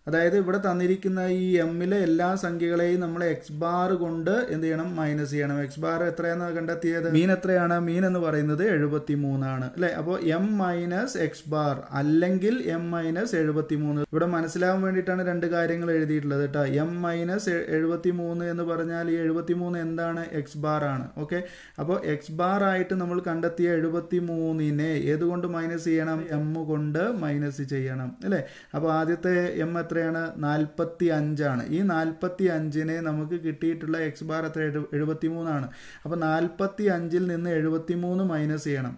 അതായത് ഇവിടെ തന്നിരിക്കുന്ന ഈ എമ്മിലെ എല്ലാ സംഖ്യകളെയും നമ്മൾ എക്സ് ബാർ കൊണ്ട് എന്ത് ചെയ്യണം മൈനസ് ചെയ്യണം എക്സ് ബാർ എത്രയാണ് കണ്ടെത്തിയത് മീൻ എത്രയാണ് മീൻ എന്ന് പറയുന്നത് എഴുപത്തി മൂന്നാണ് അല്ലെ അപ്പോൾ എം മൈനസ് എക്സ് ബാർ അല്ലെങ്കിൽ എം മൈനസ് എഴുപത്തി മൂന്ന് ഇവിടെ മനസ്സിലാവാൻ വേണ്ടിയിട്ടാണ് രണ്ട് കാര്യങ്ങൾ എഴുതിയിട്ടുള്ളത് കേട്ടോ എം മൈനസ് എഴുപത്തി മൂന്ന് എന്ന് പറഞ്ഞാൽ ഈ എഴുപത്തി മൂന്ന് എന്താണ് എക്സ് ബാർ ആണ് ഓക്കെ അപ്പോൾ എക്സ് ബാർ ആയിട്ട് നമ്മൾ കണ്ടെത്തിയ എഴുപത്തി മൂന്നിനെ ഏതുകൊണ്ട് മൈനസ് ചെയ്യണം എം കൊണ്ട് മൈനസ് ചെയ്യണം അല്ലേ അപ്പോൾ ആദ്യത്തെ എം എത്ര എത്രയാണ് നാൽപ്പത്തി അഞ്ചാണ് ഈ നാൽപ്പത്തി അഞ്ചിനെ നമുക്ക് കിട്ടിയിട്ടുള്ള എക്സ് ബാർ എത്ര എഴുപത്തി മൂന്നാണ് അപ്പോൾ നാൽപ്പത്തി അഞ്ചിൽ നിന്ന് എഴുപത്തി മൂന്ന് മൈനസ് ചെയ്യണം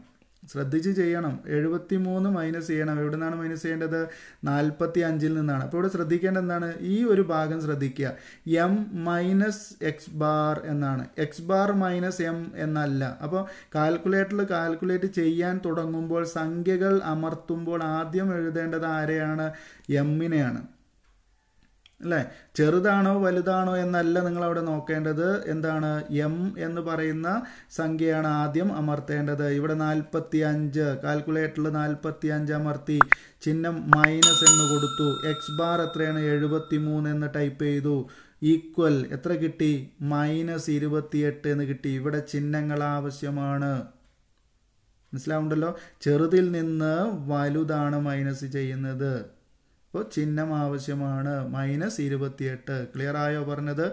ശ്രദ്ധിച്ച് ചെയ്യണം എഴുപത്തി മൂന്ന് മൈനസ് ചെയ്യണം എവിടെ നിന്നാണ് മൈനസ് ചെയ്യേണ്ടത് നാൽപ്പത്തി അഞ്ചിൽ നിന്നാണ് അപ്പോൾ ഇവിടെ ശ്രദ്ധിക്കേണ്ട എന്താണ് ഈ ഒരു ഭാഗം ശ്രദ്ധിക്കുക എം മൈനസ് എക്സ് ബാർ എന്നാണ് എക്സ് ബാർ മൈനസ് എം എന്നല്ല അപ്പോൾ കാൽക്കുലേറ്ററിൽ കാൽക്കുലേറ്റ് ചെയ്യാൻ തുടങ്ങുമ്പോൾ സംഖ്യകൾ അമർത്തുമ്പോൾ ആദ്യം എഴുതേണ്ടത് ആരെയാണ് എമ്മിനെയാണ് അല്ലേ ചെറുതാണോ വലുതാണോ എന്നല്ല നിങ്ങൾ അവിടെ നോക്കേണ്ടത് എന്താണ് എം എന്ന് പറയുന്ന സംഖ്യയാണ് ആദ്യം അമർത്തേണ്ടത് ഇവിടെ നാൽപ്പത്തി അഞ്ച് കാൽക്കുലേറ്ററിൽ നാൽപ്പത്തി അഞ്ച് അമർത്തി ചിഹ്നം മൈനസ് എന്ന് കൊടുത്തു എക്സ് ബാർ എത്രയാണ് എഴുപത്തി മൂന്ന് എന്ന് ടൈപ്പ് ചെയ്തു ഈക്വൽ എത്ര കിട്ടി മൈനസ് ഇരുപത്തിയെട്ട് എന്ന് കിട്ടി ഇവിടെ ചിഹ്നങ്ങൾ ആവശ്യമാണ് മനസ്സിലാവുണ്ടല്ലോ ചെറുതിൽ നിന്ന് വലുതാണ് മൈനസ് ചെയ്യുന്നത് അപ്പോൾ ചിഹ്നം ആവശ്യമാണ് മൈനസ് ഇരുപത്തിയെട്ട് ക്ലിയർ ആയോ പറഞ്ഞത്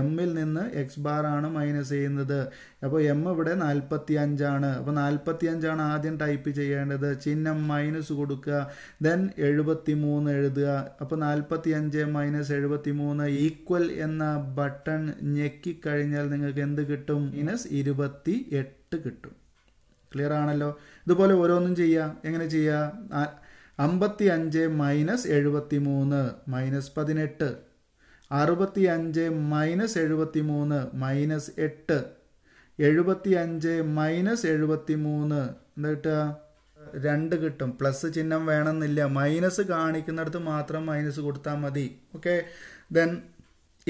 എമ്മിൽ നിന്ന് എക്സ് ബാർ ആണ് മൈനസ് ചെയ്യുന്നത് അപ്പോൾ എം ഇവിടെ നാൽപ്പത്തി അഞ്ചാണ് അപ്പോൾ നാൽപ്പത്തി അഞ്ചാണ് ആദ്യം ടൈപ്പ് ചെയ്യേണ്ടത് ചിഹ്നം മൈനസ് കൊടുക്കുക ദെൻ എഴുപത്തി മൂന്ന് എഴുതുക അപ്പോൾ നാൽപ്പത്തി അഞ്ച് മൈനസ് എഴുപത്തി മൂന്ന് ഈക്വൽ എന്ന ബട്ടൺ ഞെക്കിക്കഴിഞ്ഞാൽ നിങ്ങൾക്ക് എന്ത് കിട്ടും മൈനസ് ഇരുപത്തി എട്ട് കിട്ടും ക്ലിയർ ആണല്ലോ ഇതുപോലെ ഓരോന്നും ചെയ്യുക എങ്ങനെ ചെയ്യുക അമ്പത്തി അഞ്ച് മൈനസ് എഴുപത്തി മൂന്ന് മൈനസ് പതിനെട്ട് അറുപത്തി അഞ്ച് മൈനസ് എഴുപത്തി മൂന്ന് മൈനസ് എട്ട് എഴുപത്തി അഞ്ച് മൈനസ് എഴുപത്തി മൂന്ന് എന്താ കിട്ടുക രണ്ട് കിട്ടും പ്ലസ് ചിഹ്നം വേണമെന്നില്ല മൈനസ് കാണിക്കുന്നിടത്ത് മാത്രം മൈനസ് കൊടുത്താൽ മതി ഓക്കെ ദെൻ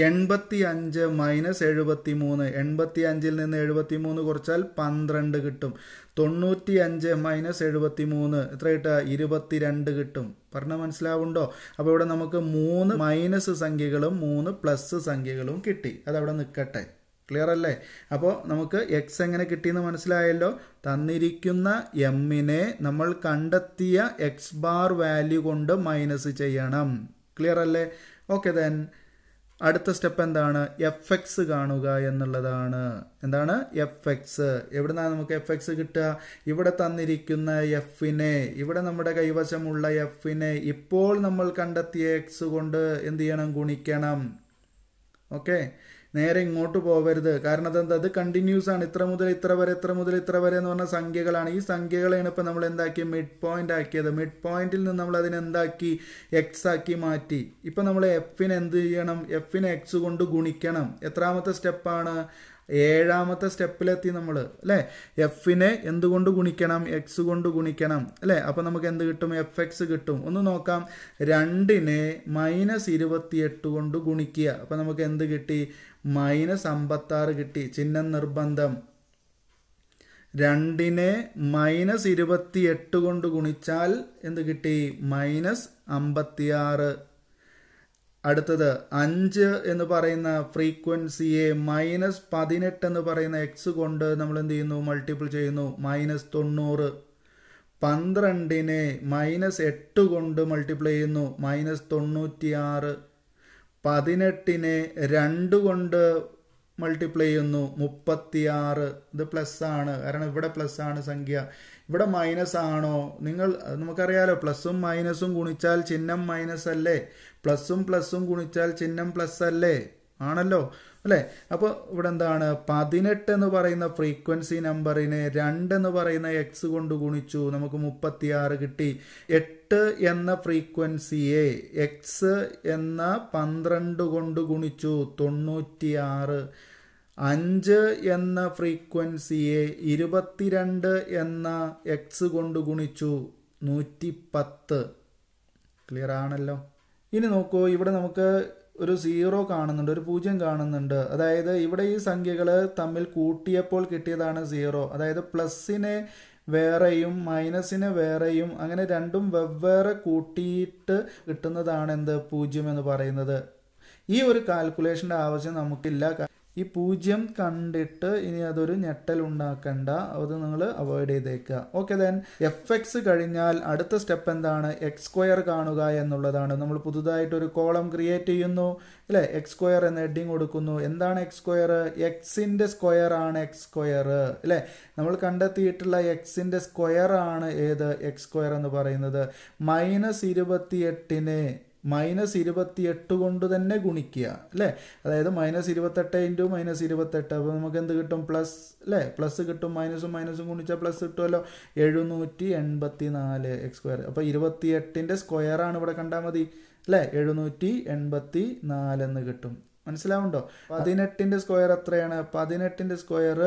എൺപത്തി അഞ്ച് മൈനസ് എഴുപത്തി മൂന്ന് എൺപത്തി അഞ്ചിൽ നിന്ന് എഴുപത്തി മൂന്ന് കുറച്ചാൽ പന്ത്രണ്ട് കിട്ടും തൊണ്ണൂറ്റി അഞ്ച് മൈനസ് എഴുപത്തി മൂന്ന് എത്ര കിട്ടുക രണ്ട് കിട്ടും പറഞ്ഞ മനസ്സിലാവുണ്ടോ അപ്പോൾ ഇവിടെ നമുക്ക് മൂന്ന് മൈനസ് സംഖ്യകളും മൂന്ന് പ്ലസ് സംഖ്യകളും കിട്ടി അതവിടെ നിൽക്കട്ടെ ക്ലിയർ അല്ലേ അപ്പോൾ നമുക്ക് എക്സ് എങ്ങനെ കിട്ടിയെന്ന് മനസ്സിലായല്ലോ തന്നിരിക്കുന്ന എമ്മിനെ നമ്മൾ കണ്ടെത്തിയ എക്സ് ബാർ വാല്യൂ കൊണ്ട് മൈനസ് ചെയ്യണം ക്ലിയർ അല്ലേ ഓക്കെ ദെൻ അടുത്ത സ്റ്റെപ്പ് എന്താണ് എഫ് എക്സ് കാണുക എന്നുള്ളതാണ് എന്താണ് എഫ് എക്സ് എവിടുന്നാണ് നമുക്ക് എഫ് എക്സ് കിട്ടുക ഇവിടെ തന്നിരിക്കുന്ന എഫിനെ ഇവിടെ നമ്മുടെ കൈവശമുള്ള എഫിനെ ഇപ്പോൾ നമ്മൾ കണ്ടെത്തിയ എക്സ് കൊണ്ട് എന്ത് ചെയ്യണം ഗുണിക്കണം ഓക്കെ നേരെ ഇങ്ങോട്ട് പോവരുത് കാരണം അതെന്താ അത് കണ്ടിന്യൂസ് ആണ് ഇത്ര മുതൽ ഇത്ര വരെ ഇത്ര മുതൽ ഇത്ര വരെ എന്ന് പറഞ്ഞ സംഖ്യകളാണ് ഈ സംഖ്യകളെയാണ് ഇപ്പോൾ നമ്മൾ എന്താക്കി മിഡ് പോയിന്റ് ആക്കിയത് മിഡ് പോയിന്റിൽ നിന്ന് നമ്മൾ അതിനെ എന്താക്കി എക്സ് ആക്കി മാറ്റി ഇപ്പം നമ്മൾ എഫിന് എന്ത് ചെയ്യണം എഫിന് എക്സ് കൊണ്ട് ഗുണിക്കണം എത്രാമത്തെ സ്റ്റെപ്പാണ് ഏഴാമത്തെ സ്റ്റെപ്പിലെത്തി നമ്മൾ അല്ലേ എഫിനെ എന്തുകൊണ്ട് ഗുണിക്കണം എക്സ് കൊണ്ട് ഗുണിക്കണം അല്ലേ അപ്പോൾ നമുക്ക് എന്ത് കിട്ടും എഫ് എക്സ് കിട്ടും ഒന്ന് നോക്കാം രണ്ടിനെ മൈനസ് ഇരുപത്തിയെട്ട് കൊണ്ട് ഗുണിക്കുക അപ്പോൾ നമുക്ക് എന്ത് കിട്ടി മൈനസ് അമ്പത്താറ് കിട്ടി ചിഹ്നം നിർബന്ധം രണ്ടിനെ മൈനസ് ഇരുപത്തിയെട്ട് കൊണ്ട് ഗുണിച്ചാൽ എന്ത് കിട്ടി മൈനസ് അമ്പത്തിയാറ് അടുത്തത് അഞ്ച് എന്ന് പറയുന്ന ഫ്രീക്വൻസിയെ മൈനസ് പതിനെട്ട് എന്ന് പറയുന്ന എക്സ് കൊണ്ട് നമ്മൾ എന്ത് ചെയ്യുന്നു മൾട്ടിപ്പിൾ ചെയ്യുന്നു മൈനസ് തൊണ്ണൂറ് പന്ത്രണ്ടിനെ മൈനസ് എട്ട് കൊണ്ട് മൾട്ടിപ്ലൈ ചെയ്യുന്നു മൈനസ് തൊണ്ണൂറ്റിയാറ് പതിനെട്ടിനെ രണ്ട് കൊണ്ട് മൾട്ടിപ്ലൈ ചെയ്യുന്നു മുപ്പത്തിയാറ് ഇത് പ്ലസ് ആണ് കാരണം ഇവിടെ പ്ലസ് ആണ് സംഖ്യ ഇവിടെ മൈനസ് ആണോ നിങ്ങൾ നമുക്കറിയാലോ പ്ലസും മൈനസും ഗുണിച്ചാൽ ചിഹ്നം മൈനസ് അല്ലേ പ്ലസും പ്ലസും ഗുണിച്ചാൽ ചിഹ്നം പ്ലസ് അല്ലേ ആണല്ലോ അല്ലേ അപ്പോൾ ഇവിടെ എന്താണ് പതിനെട്ട് എന്ന് പറയുന്ന ഫ്രീക്വൻസി നമ്പറിനെ രണ്ട് എന്ന് പറയുന്ന എക്സ് കൊണ്ട് ഗുണിച്ചു നമുക്ക് ആറ് കിട്ടി എട്ട് എന്ന ഫ്രീക്വൻസിയെ എക്സ് എന്ന പന്ത്രണ്ട് കൊണ്ട് ഗുണിച്ചു ആറ് അഞ്ച് എന്ന ഫ്രീക്വൻസിയെ ഇരുപത്തിരണ്ട് എന്ന എക്സ് കൊണ്ട് ഗുണിച്ചു നൂറ്റി പത്ത് ക്ലിയർ ആണല്ലോ ഇനി നോക്കൂ ഇവിടെ നമുക്ക് ഒരു സീറോ കാണുന്നുണ്ട് ഒരു പൂജ്യം കാണുന്നുണ്ട് അതായത് ഇവിടെ ഈ സംഖ്യകൾ തമ്മിൽ കൂട്ടിയപ്പോൾ കിട്ടിയതാണ് സീറോ അതായത് പ്ലസ്സിനെ വേറെയും മൈനസിനെ വേറെയും അങ്ങനെ രണ്ടും വെവ്വേറെ കൂട്ടിയിട്ട് കിട്ടുന്നതാണ് എന്ത് പൂജ്യം എന്ന് പറയുന്നത് ഈ ഒരു കാൽക്കുലേഷൻ്റെ ആവശ്യം നമുക്കില്ല ഈ പൂജ്യം കണ്ടിട്ട് ഇനി അതൊരു ഞെട്ടൽ ഉണ്ടാക്കണ്ട അത് നിങ്ങൾ അവോയ്ഡ് ചെയ്തേക്കുക ഓക്കെ ദെൻ എഫ് എക്സ് കഴിഞ്ഞാൽ അടുത്ത സ്റ്റെപ്പ് എന്താണ് എക്സ് സ്ക്വയർ കാണുക എന്നുള്ളതാണ് നമ്മൾ പുതുതായിട്ട് ഒരു കോളം ക്രിയേറ്റ് ചെയ്യുന്നു അല്ലേ എക്സ് സ്ക്വയർ എന്ന ഹെഡിങ് കൊടുക്കുന്നു എന്താണ് എക്സ് സ്ക്വയർ എക്സിന്റെ സ്ക്വയർ ആണ് എക്സ് സ്ക്വയർ അല്ലേ നമ്മൾ കണ്ടെത്തിയിട്ടുള്ള എക്സിന്റെ സ്ക്വയർ ആണ് ഏത് എക്സ് സ്ക്വയർ എന്ന് പറയുന്നത് മൈനസ് ഇരുപത്തിയെട്ടിന് മൈനസ് ഇരുപത്തിയെട്ട് കൊണ്ട് തന്നെ ഗുണിക്കുക അല്ലേ അതായത് മൈനസ് ഇരുപത്തെട്ട് ഇൻറ്റു മൈനസ് ഇരുപത്തെട്ട് അപ്പോൾ നമുക്ക് എന്ത് കിട്ടും പ്ലസ് അല്ലേ പ്ലസ് കിട്ടും മൈനസും മൈനസും ഗുണിച്ചാൽ പ്ലസ് കിട്ടുമല്ലോ എഴുന്നൂറ്റി എൺപത്തി നാല് എക്സ് സ്ക്വയർ അപ്പോൾ ഇരുപത്തിയെട്ടിൻ്റെ സ്ക്വയറാണ് ഇവിടെ കണ്ടാൽ മതി അല്ലേ എഴുന്നൂറ്റി എൺപത്തി നാലെന്ന് കിട്ടും മനസ്സിലാവുണ്ടോ പതിനെട്ടിൻ്റെ സ്ക്വയർ എത്രയാണ് പതിനെട്ടിൻ്റെ സ്ക്വയർ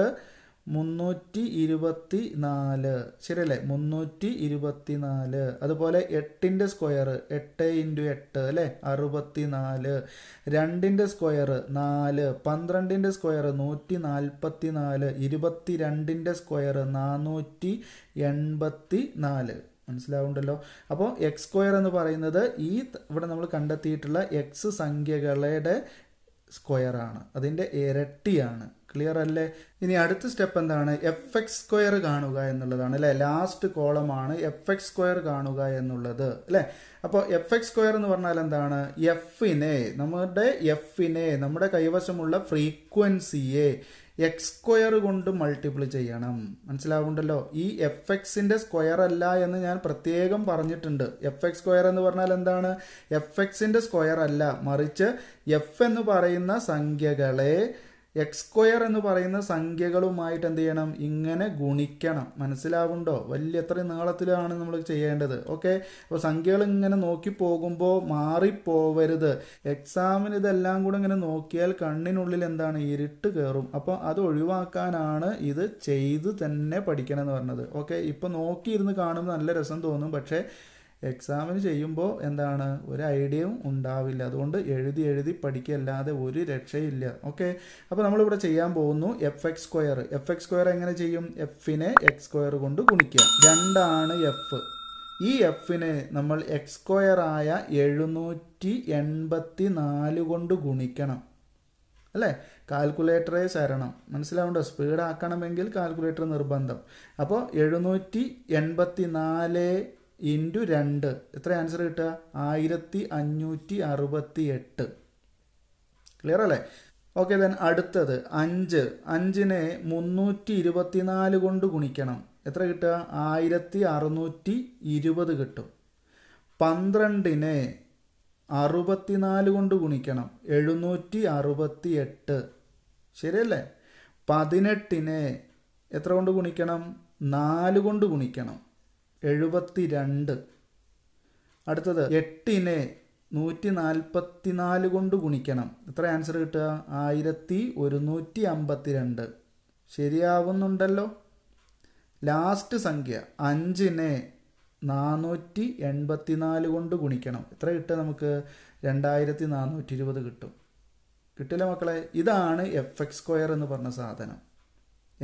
മുന്നൂറ്റി ഇരുപത്തി നാല് ശരിയല്ലേ മുന്നൂറ്റി ഇരുപത്തി നാല് അതുപോലെ എട്ടിൻ്റെ സ്ക്വയർ എട്ട് ഇൻറ്റു എട്ട് അല്ലേ അറുപത്തി നാല് രണ്ടിൻ്റെ സ്ക്വയർ നാല് പന്ത്രണ്ടിൻ്റെ സ്ക്വയർ നൂറ്റി നാൽപ്പത്തി നാല് ഇരുപത്തി രണ്ടിൻ്റെ സ്ക്വയർ നാനൂറ്റി എൺപത്തി നാല് മനസ്സിലാവുണ്ടല്ലോ അപ്പോൾ എക്സ് സ്ക്വയർ എന്ന് പറയുന്നത് ഈ ഇവിടെ നമ്മൾ കണ്ടെത്തിയിട്ടുള്ള എക്സ് സംഖ്യകളുടെ സ്ക്വയർ ആണ് അതിൻ്റെ ഇരട്ടിയാണ് ക്ലിയർ അല്ലേ ഇനി അടുത്ത സ്റ്റെപ്പ് എന്താണ് എഫ് എക്സ് സ്ക്വയർ കാണുക എന്നുള്ളതാണ് അല്ലേ ലാസ്റ്റ് കോളമാണ് എഫ് എക്സ് സ്ക്വയർ കാണുക എന്നുള്ളത് അല്ലേ അപ്പോൾ എഫ് എക്സ് സ്ക്വയർ എന്ന് പറഞ്ഞാൽ എന്താണ് എഫിനെ നമ്മുടെ എഫിനെ നമ്മുടെ കൈവശമുള്ള ഫ്രീക്വൻസിയെ എക്സ് സ്ക്വയർ കൊണ്ട് മൾട്ടിപ്ലൈ ചെയ്യണം മനസ്സിലാവുണ്ടല്ലോ ഈ എഫ് എക്സിൻ്റെ സ്ക്വയർ അല്ല എന്ന് ഞാൻ പ്രത്യേകം പറഞ്ഞിട്ടുണ്ട് എഫ് എക്സ് സ്ക്വയർ എന്ന് പറഞ്ഞാൽ എന്താണ് എഫ് എക്സിൻ്റെ സ്ക്വയർ അല്ല മറിച്ച് എഫ് എന്ന് പറയുന്ന സംഖ്യകളെ എക്സ് സ്ക്വയർ എന്ന് പറയുന്ന സംഖ്യകളുമായിട്ട് എന്ത് ചെയ്യണം ഇങ്ങനെ ഗുണിക്കണം മനസ്സിലാവുണ്ടോ വലിയ എത്ര നീളത്തിലാണ് നമ്മൾ ചെയ്യേണ്ടത് ഓക്കെ അപ്പോൾ സംഖ്യകൾ ഇങ്ങനെ നോക്കി പോകുമ്പോൾ മാറിപ്പോവരുത് എക്സാമിന് ഇതെല്ലാം കൂടെ ഇങ്ങനെ നോക്കിയാൽ കണ്ണിനുള്ളിൽ എന്താണ് ഇരുട്ട് കയറും അപ്പോൾ അത് ഒഴിവാക്കാനാണ് ഇത് ചെയ്ത് തന്നെ പഠിക്കണം എന്ന് പറഞ്ഞത് ഓക്കെ ഇപ്പോൾ നോക്കിയിരുന്ന് കാണുമ്പോൾ നല്ല രസം തോന്നും പക്ഷേ എക്സാമിന് ചെയ്യുമ്പോൾ എന്താണ് ഒരു ഐഡിയയും ഉണ്ടാവില്ല അതുകൊണ്ട് എഴുതി എഴുതി പഠിക്കല്ലാതെ ഒരു രക്ഷയില്ല ഓക്കെ അപ്പോൾ നമ്മളിവിടെ ചെയ്യാൻ പോകുന്നു F X square F X square എങ്ങനെ ചെയ്യും എഫിനെ എക്സ് സ്ക്വയർ കൊണ്ട് ഗുണിക്കുക രണ്ടാണ് എഫ് ഈ എഫിനെ നമ്മൾ എക്സ് ആയ എഴുന്നൂറ്റി എൺപത്തി നാല് കൊണ്ട് ഗുണിക്കണം അല്ലേ കാൽക്കുലേറ്ററെ ശരണം സ്പീഡ് സ്പീഡാക്കണമെങ്കിൽ കാൽക്കുലേറ്റർ നിർബന്ധം അപ്പോൾ എഴുന്നൂറ്റി എൺപത്തി നാല് ഇൻറ്റു രണ്ട് എത്ര ആൻസർ കിട്ടുക ആയിരത്തി അഞ്ഞൂറ്റി അറുപത്തി എട്ട് ക്ലിയർ അല്ലേ ഓക്കെ ദെൻ അടുത്തത് അഞ്ച് അഞ്ചിനെ മുന്നൂറ്റി ഇരുപത്തി നാല് കൊണ്ട് ഗുണിക്കണം എത്ര കിട്ടുക ആയിരത്തി അറുന്നൂറ്റി ഇരുപത് കിട്ടും പന്ത്രണ്ടിനെ അറുപത്തിനാല് കൊണ്ട് ഗുണിക്കണം എഴുന്നൂറ്റി അറുപത്തി എട്ട് ശരിയല്ലേ പതിനെട്ടിനെ എത്ര കൊണ്ട് ഗുണിക്കണം നാല് കൊണ്ട് ഗുണിക്കണം എഴുപത്തി രണ്ട് അടുത്തത് എട്ടിനെ നൂറ്റി നാൽപ്പത്തി നാല് കൊണ്ട് ഗുണിക്കണം എത്ര ആൻസർ കിട്ടുക ആയിരത്തി ഒരുന്നൂറ്റി അമ്പത്തി രണ്ട് ശരിയാവുന്നുണ്ടല്ലോ ലാസ്റ്റ് സംഖ്യ അഞ്ചിനെ നാനൂറ്റി എൺപത്തി നാല് കൊണ്ട് ഗുണിക്കണം എത്ര കിട്ടുക നമുക്ക് രണ്ടായിരത്തി നാനൂറ്റി ഇരുപത് കിട്ടും കിട്ടില്ല മക്കളെ ഇതാണ് എഫ് എക്സ് സ്ക്വയർ എന്ന് പറഞ്ഞ സാധനം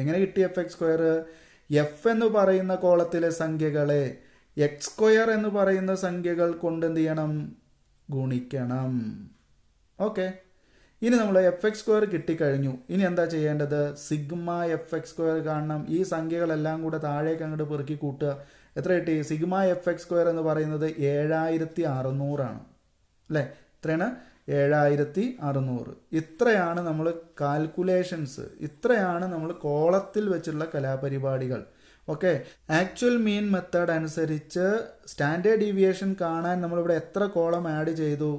എങ്ങനെ കിട്ടി എഫ് എക്സ് സ്ക്വയർ എഫ് എന്ന് പറയുന്ന കോളത്തിലെ സംഖ്യകളെ എക്സ് സ്ക്വയർ എന്ന് പറയുന്ന സംഖ്യകൾ കൊണ്ട് എന്ത് ചെയ്യണം ഗുണിക്കണം ഓക്കെ ഇനി നമ്മൾ എഫ് എക്സ് സ്ക്വയർ കിട്ടിക്കഴിഞ്ഞു ഇനി എന്താ ചെയ്യേണ്ടത് സിഗ്മ എഫ് എക്സ് സ്ക്വയർ കാണണം ഈ സംഖ്യകളെല്ലാം കൂടെ താഴേക്ക് അങ്ങോട്ട് പെറുക്കി കൂട്ടുക എത്ര കിട്ടി സിഗ്മ എഫ് എക്സ് സ്ക്വയർ എന്ന് പറയുന്നത് ഏഴായിരത്തി അറുന്നൂറാണ് അല്ലേ എത്രയാണ് ഏഴായിരത്തി അറുന്നൂറ് ഇത്രയാണ് നമ്മൾ കാൽക്കുലേഷൻസ് ഇത്രയാണ് നമ്മൾ കോളത്തിൽ വെച്ചുള്ള കലാപരിപാടികൾ ഓക്കെ ആക്ച്വൽ മീൻ മെത്തേഡ് അനുസരിച്ച് സ്റ്റാൻഡേർഡ് ഡീവിയേഷൻ കാണാൻ നമ്മളിവിടെ എത്ര കോളം ആഡ് ചെയ്തു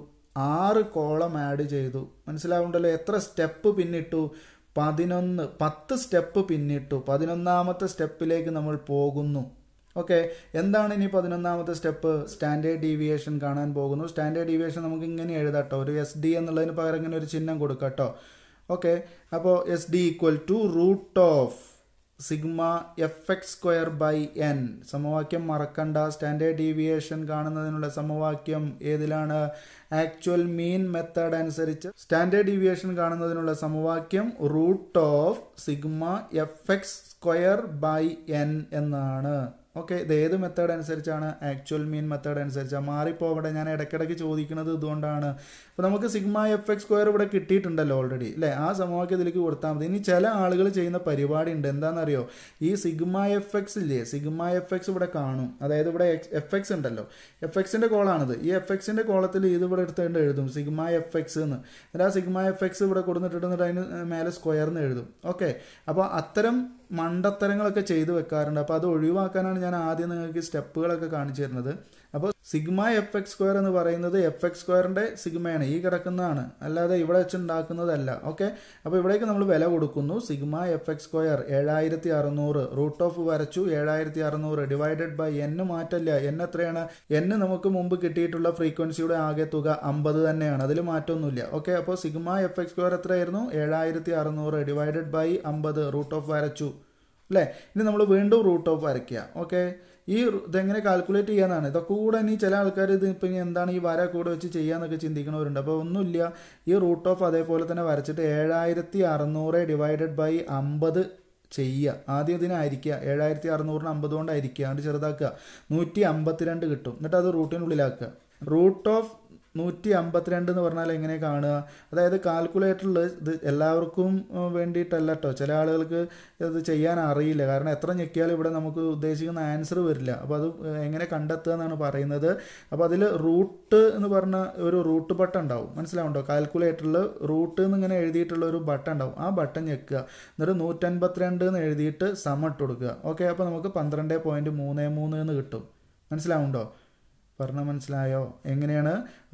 ആറ് കോളം ആഡ് ചെയ്തു മനസ്സിലാവുണ്ടല്ലോ എത്ര സ്റ്റെപ്പ് പിന്നിട്ടു പതിനൊന്ന് പത്ത് സ്റ്റെപ്പ് പിന്നിട്ടു പതിനൊന്നാമത്തെ സ്റ്റെപ്പിലേക്ക് നമ്മൾ പോകുന്നു ഓക്കെ എന്താണ് ഇനി പതിനൊന്നാമത്തെ സ്റ്റെപ്പ് സ്റ്റാൻഡേർഡ് ഡീവിയേഷൻ കാണാൻ പോകുന്നു സ്റ്റാൻഡേർഡ് ഡീവിയേഷൻ നമുക്ക് ഇങ്ങനെ എഴുതാട്ടോ ഒരു എസ് ഡി എന്നുള്ളതിന് പകരം ഇങ്ങനെ ഒരു ചിഹ്നം കൊടുക്കട്ടോ ഓക്കെ അപ്പോൾ S D equal to root of sigma F X square by N സമവാക്യം മറക്കണ്ട സ്റ്റാൻഡേർഡ് ഡീവിയേഷൻ കാണുന്നതിനുള്ള സമവാക്യം ഏതിലാണ് ആക്ച്വൽ മീൻ മെത്തേഡ് അനുസരിച്ച് സ്റ്റാൻഡേർഡ് ഡീവിയേഷൻ കാണുന്നതിനുള്ള സമവാക്യം root of sigma F X square by N എന്നാണ് ഓക്കെ ഇത് ഏത് മെത്തേഡ് അനുസരിച്ചാണ് ആക്ച്വൽ മീൻ മെത്തേഡ് അനുസരിച്ചാണ് മാറിപ്പോകട്ടെ ഞാൻ ഇടയ്ക്കിടയ്ക്ക് ചോദിക്കുന്നത് ഇതുകൊണ്ടാണ് അപ്പോൾ നമുക്ക് സിഗ്മ എഫ് എക്സ് സ്ക്വയർ ഇവിടെ കിട്ടിയിട്ടുണ്ടല്ലോ ഓൾറെഡി അല്ലേ ആ സമവാക്യം ഇതിലേക്ക് കൊടുത്താൽ മതി ഇനി ചില ആളുകൾ ചെയ്യുന്ന പരിപാടി ഉണ്ട് എന്താണെന്നറിയോ ഈ സിഗ്മ എഫ് എക്സ് ഇല്ലേ സിഗ്മ എഫ് എക്സ് ഇവിടെ കാണും അതായത് ഇവിടെ എഫ് എക്സ് ഉണ്ടല്ലോ എഫ് എക്സിൻ്റെ കോളാണിത് ഈ എഫ് എക്സിൻ്റെ കോളത്തിൽ ഇത് ഇവിടെ എടുത്തുകൊണ്ട് എഴുതും സിഗ്മ എഫ് എക്സ് എന്ന് എന്നിട്ട് ആ സിഗ്മ എഫ് എക്സ് ഇവിടെ കൊടുത്തിട്ടുണ്ട് അതിന് മേലെ എന്ന് എഴുതും ഓക്കെ അപ്പോൾ അത്തരം മണ്ടത്തരങ്ങളൊക്കെ ചെയ്തു വെക്കാറുണ്ട് അപ്പോൾ അത് ഒഴിവാക്കാനാണ് ഞാൻ ആദ്യം നിങ്ങൾക്ക് സ്റ്റെപ്പുകളൊക്കെ കാണിച്ചു തരുന്നത് അപ്പോൾ സിഗ്മ എഫ് എക്സ് സ്ക്വയർ എന്ന് പറയുന്നത് എഫ് എക്സ് സ്ക്വയറിൻ്റെ സിഗ്മയാണ് ഈ കിടക്കുന്നതാണ് അല്ലാതെ ഇവിടെ വെച്ച് ഉണ്ടാക്കുന്നതല്ല ഓക്കെ അപ്പോൾ ഇവിടേക്ക് നമ്മൾ വില കൊടുക്കുന്നു സിഗ്മ എഫ് എക്സ് സ്ക്വയർ ഏഴായിരത്തി അറുന്നൂറ് റൂട്ട് ഓഫ് വരച്ചു ഏഴായിരത്തി അറുന്നൂറ് ഡിവൈഡഡ് ബൈ എന്ന് മാറ്റമില്ല എൻ എത്രയാണ് എന്ന് നമുക്ക് മുമ്പ് കിട്ടിയിട്ടുള്ള ഫ്രീക്വൻസിയുടെ ആകെ തുക അമ്പത് തന്നെയാണ് അതിൽ മാറ്റമൊന്നുമില്ല ഓക്കെ അപ്പോൾ സിഗ്മ എഫ് എക്സ് സ്ക്വയർ എത്രയായിരുന്നു ഏഴായിരത്തി അറുന്നൂറ് ഡിവൈഡഡ് ബൈ അമ്പത് റൂട്ട് ഓഫ് വരച്ചു അല്ലേ ഇനി നമ്മൾ വീണ്ടും റൂട്ട് ഓഫ് വരയ്ക്കുക ഓക്കെ ഈ ഇതെങ്ങനെ കാൽക്കുലേറ്റ് ചെയ്യാനാണ് ഇതൊക്കെ കൂടെ ഇനി ചില ആൾക്കാർ ഇത് ഇപ്പം ഇനി എന്താണ് ഈ വര കൂടെ വെച്ച് ചെയ്യാന്നൊക്കെ ചിന്തിക്കുന്നവരുണ്ട് അപ്പോൾ ഒന്നുമില്ല ഈ റൂട്ട് ഓഫ് അതേപോലെ തന്നെ വരച്ചിട്ട് ഏഴായിരത്തി അറുന്നൂറ് ഡിവൈഡഡ് ബൈ അമ്പത് ചെയ്യുക ആദ്യം ഇതിനായിരിക്കുക ഏഴായിരത്തി അറുന്നൂറിന് അമ്പത് കൊണ്ടായിരിക്കുക അത് ചെറുതാക്കുക നൂറ്റി അമ്പത്തിരണ്ട് കിട്ടും എന്നിട്ട് അത് റൂട്ടിനുള്ളിലാക്കുക റൂട്ട് ഓഫ് നൂറ്റി അമ്പത്തിരണ്ട് എന്ന് പറഞ്ഞാൽ എങ്ങനെ കാണുക അതായത് കാൽക്കുലേറ്ററിൽ ഇത് എല്ലാവർക്കും വേണ്ടിയിട്ടല്ല കേട്ടോ ചില ആളുകൾക്ക് ഇത് ചെയ്യാൻ അറിയില്ല കാരണം എത്ര ഞെക്കിയാലും ഇവിടെ നമുക്ക് ഉദ്ദേശിക്കുന്ന ആൻസർ വരില്ല അപ്പോൾ അത് എങ്ങനെ കണ്ടെത്തുക എന്നാണ് പറയുന്നത് അപ്പോൾ അതിൽ റൂട്ട് എന്ന് പറഞ്ഞ ഒരു റൂട്ട് ബട്ടൺ ഉണ്ടാവും മനസ്സിലാവുണ്ടോ കാൽക്കുലേറ്ററിൽ റൂട്ട് എന്ന് ഇങ്ങനെ എഴുതിയിട്ടുള്ള ഒരു ബട്ടൺ ഉണ്ടാവും ആ ബട്ടൺ ഞെക്കുക എന്നിട്ട് നൂറ്റൻപത്തിരണ്ട് എന്ന് എഴുതിയിട്ട് സമ ഇട്ട് കൊടുക്കുക ഓക്കെ അപ്പോൾ നമുക്ക് പന്ത്രണ്ട് പോയിൻറ്റ് മൂന്ന് മൂന്ന് എന്ന് കിട്ടും മനസ്സിലാവുണ്ടോ പറഞ്ഞാൽ മനസ്സിലായോ എങ്ങനെയാണ്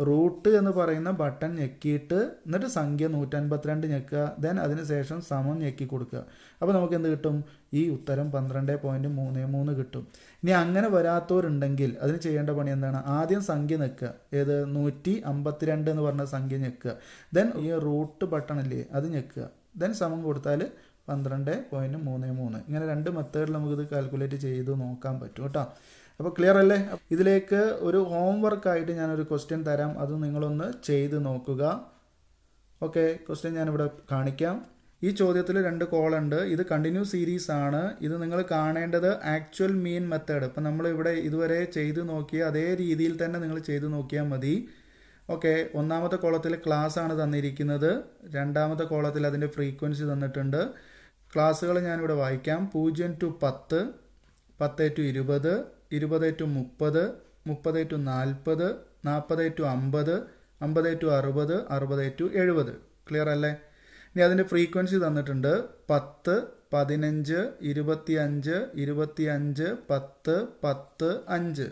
റൂട്ട് എന്ന് പറയുന്ന ബട്ടൺ ഞെക്കിയിട്ട് എന്നിട്ട് സംഖ്യ നൂറ്റൻപത്തിരണ്ട് ഞെക്കുക ദെൻ ശേഷം സമം ഞെക്കി കൊടുക്കുക അപ്പോൾ നമുക്ക് എന്ത് കിട്ടും ഈ ഉത്തരം പന്ത്രണ്ട് പോയിൻറ്റ് മൂന്ന് മൂന്ന് കിട്ടും ഇനി അങ്ങനെ വരാത്തവരുണ്ടെങ്കിൽ അതിന് ചെയ്യേണ്ട പണി എന്താണ് ആദ്യം സംഖ്യ നിൽക്കുക ഏത് നൂറ്റി അമ്പത്തിരണ്ട് എന്ന് പറഞ്ഞ സംഖ്യ ഞെക്കുക ദെൻ ഈ റൂട്ട് ബട്ടൺ അല്ലേ അത് ഞെക്കുക ദെൻ സമം കൊടുത്താൽ പന്ത്രണ്ട് പോയിൻറ്റ് മൂന്ന് മൂന്ന് ഇങ്ങനെ രണ്ട് മെത്തേഡിൽ നമുക്കിത് കാൽക്കുലേറ്റ് ചെയ്ത് നോക്കാൻ പറ്റും കേട്ടോ അപ്പോൾ ക്ലിയർ അല്ലേ ഇതിലേക്ക് ഒരു ഹോം വർക്കായിട്ട് ഞാനൊരു ക്വസ്റ്റ്യൻ തരാം അത് നിങ്ങളൊന്ന് ചെയ്ത് നോക്കുക ഓക്കെ ക്വസ്റ്റ്യൻ ഞാനിവിടെ കാണിക്കാം ഈ ചോദ്യത്തിൽ രണ്ട് കോൾ ഉണ്ട് ഇത് കണ്ടിന്യൂ സീരീസ് ആണ് ഇത് നിങ്ങൾ കാണേണ്ടത് ആക്ച്വൽ മീൻ മെത്തേഡ് ഇപ്പം നമ്മൾ ഇവിടെ ഇതുവരെ ചെയ്ത് നോക്കിയ അതേ രീതിയിൽ തന്നെ നിങ്ങൾ ചെയ്ത് നോക്കിയാൽ മതി ഓക്കെ ഒന്നാമത്തെ കോളത്തിൽ ക്ലാസ് ആണ് തന്നിരിക്കുന്നത് രണ്ടാമത്തെ കോളത്തിൽ അതിൻ്റെ ഫ്രീക്വൻസി തന്നിട്ടുണ്ട് ക്ലാസ്സുകൾ ഞാനിവിടെ വായിക്കാം പൂജ്യം ടു പത്ത് പത്ത് ടു ഇരുപത് ഇരുപത് ടു മുപ്പത് മുപ്പത് ടു നാൽപ്പത് നാൽപ്പത് ടു അമ്പത് അമ്പത് ടു അറുപത് അറുപത് ടു എഴുപത് ക്ലിയർ അല്ലേ ഇനി അതിൻ്റെ ഫ്രീക്വൻസി തന്നിട്ടുണ്ട് പത്ത് പതിനഞ്ച് ഇരുപത്തി അഞ്ച് ഇരുപത്തി അഞ്ച് പത്ത് പത്ത് അഞ്ച്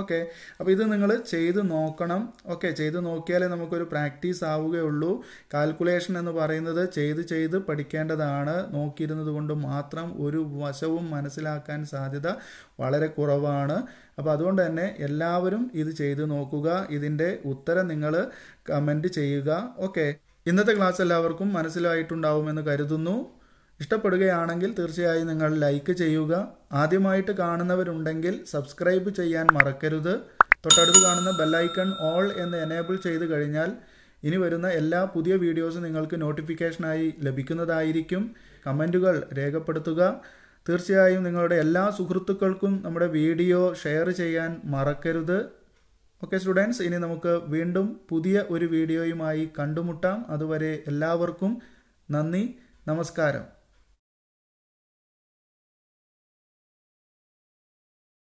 ഓക്കെ അപ്പോൾ ഇത് നിങ്ങൾ ചെയ്ത് നോക്കണം ഓക്കെ ചെയ്ത് നോക്കിയാലേ നമുക്കൊരു പ്രാക്ടീസ് ആവുകയുള്ളൂ കാൽക്കുലേഷൻ എന്ന് പറയുന്നത് ചെയ്ത് ചെയ്ത് പഠിക്കേണ്ടതാണ് നോക്കിയിരുന്നത് കൊണ്ട് മാത്രം ഒരു വശവും മനസ്സിലാക്കാൻ സാധ്യത വളരെ കുറവാണ് അപ്പോൾ അതുകൊണ്ട് തന്നെ എല്ലാവരും ഇത് ചെയ്ത് നോക്കുക ഇതിൻ്റെ ഉത്തരം നിങ്ങൾ കമൻറ്റ് ചെയ്യുക ഓക്കെ ഇന്നത്തെ ക്ലാസ് എല്ലാവർക്കും മനസ്സിലായിട്ടുണ്ടാവുമെന്ന് കരുതുന്നു ഇഷ്ടപ്പെടുകയാണെങ്കിൽ തീർച്ചയായും നിങ്ങൾ ലൈക്ക് ചെയ്യുക ആദ്യമായിട്ട് കാണുന്നവരുണ്ടെങ്കിൽ സബ്സ്ക്രൈബ് ചെയ്യാൻ മറക്കരുത് തൊട്ടടുത്ത് കാണുന്ന ബെല്ലൈക്കൺ ഓൾ എന്ന് എനേബിൾ ചെയ്ത് കഴിഞ്ഞാൽ ഇനി വരുന്ന എല്ലാ പുതിയ വീഡിയോസും നിങ്ങൾക്ക് നോട്ടിഫിക്കേഷനായി ലഭിക്കുന്നതായിരിക്കും കമൻറ്റുകൾ രേഖപ്പെടുത്തുക തീർച്ചയായും നിങ്ങളുടെ എല്ലാ സുഹൃത്തുക്കൾക്കും നമ്മുടെ വീഡിയോ ഷെയർ ചെയ്യാൻ മറക്കരുത് ഓക്കെ സ്റ്റുഡൻസ് ഇനി നമുക്ക് വീണ്ടും പുതിയ ഒരു വീഡിയോയുമായി കണ്ടുമുട്ടാം അതുവരെ എല്ലാവർക്കും നന്ദി നമസ്കാരം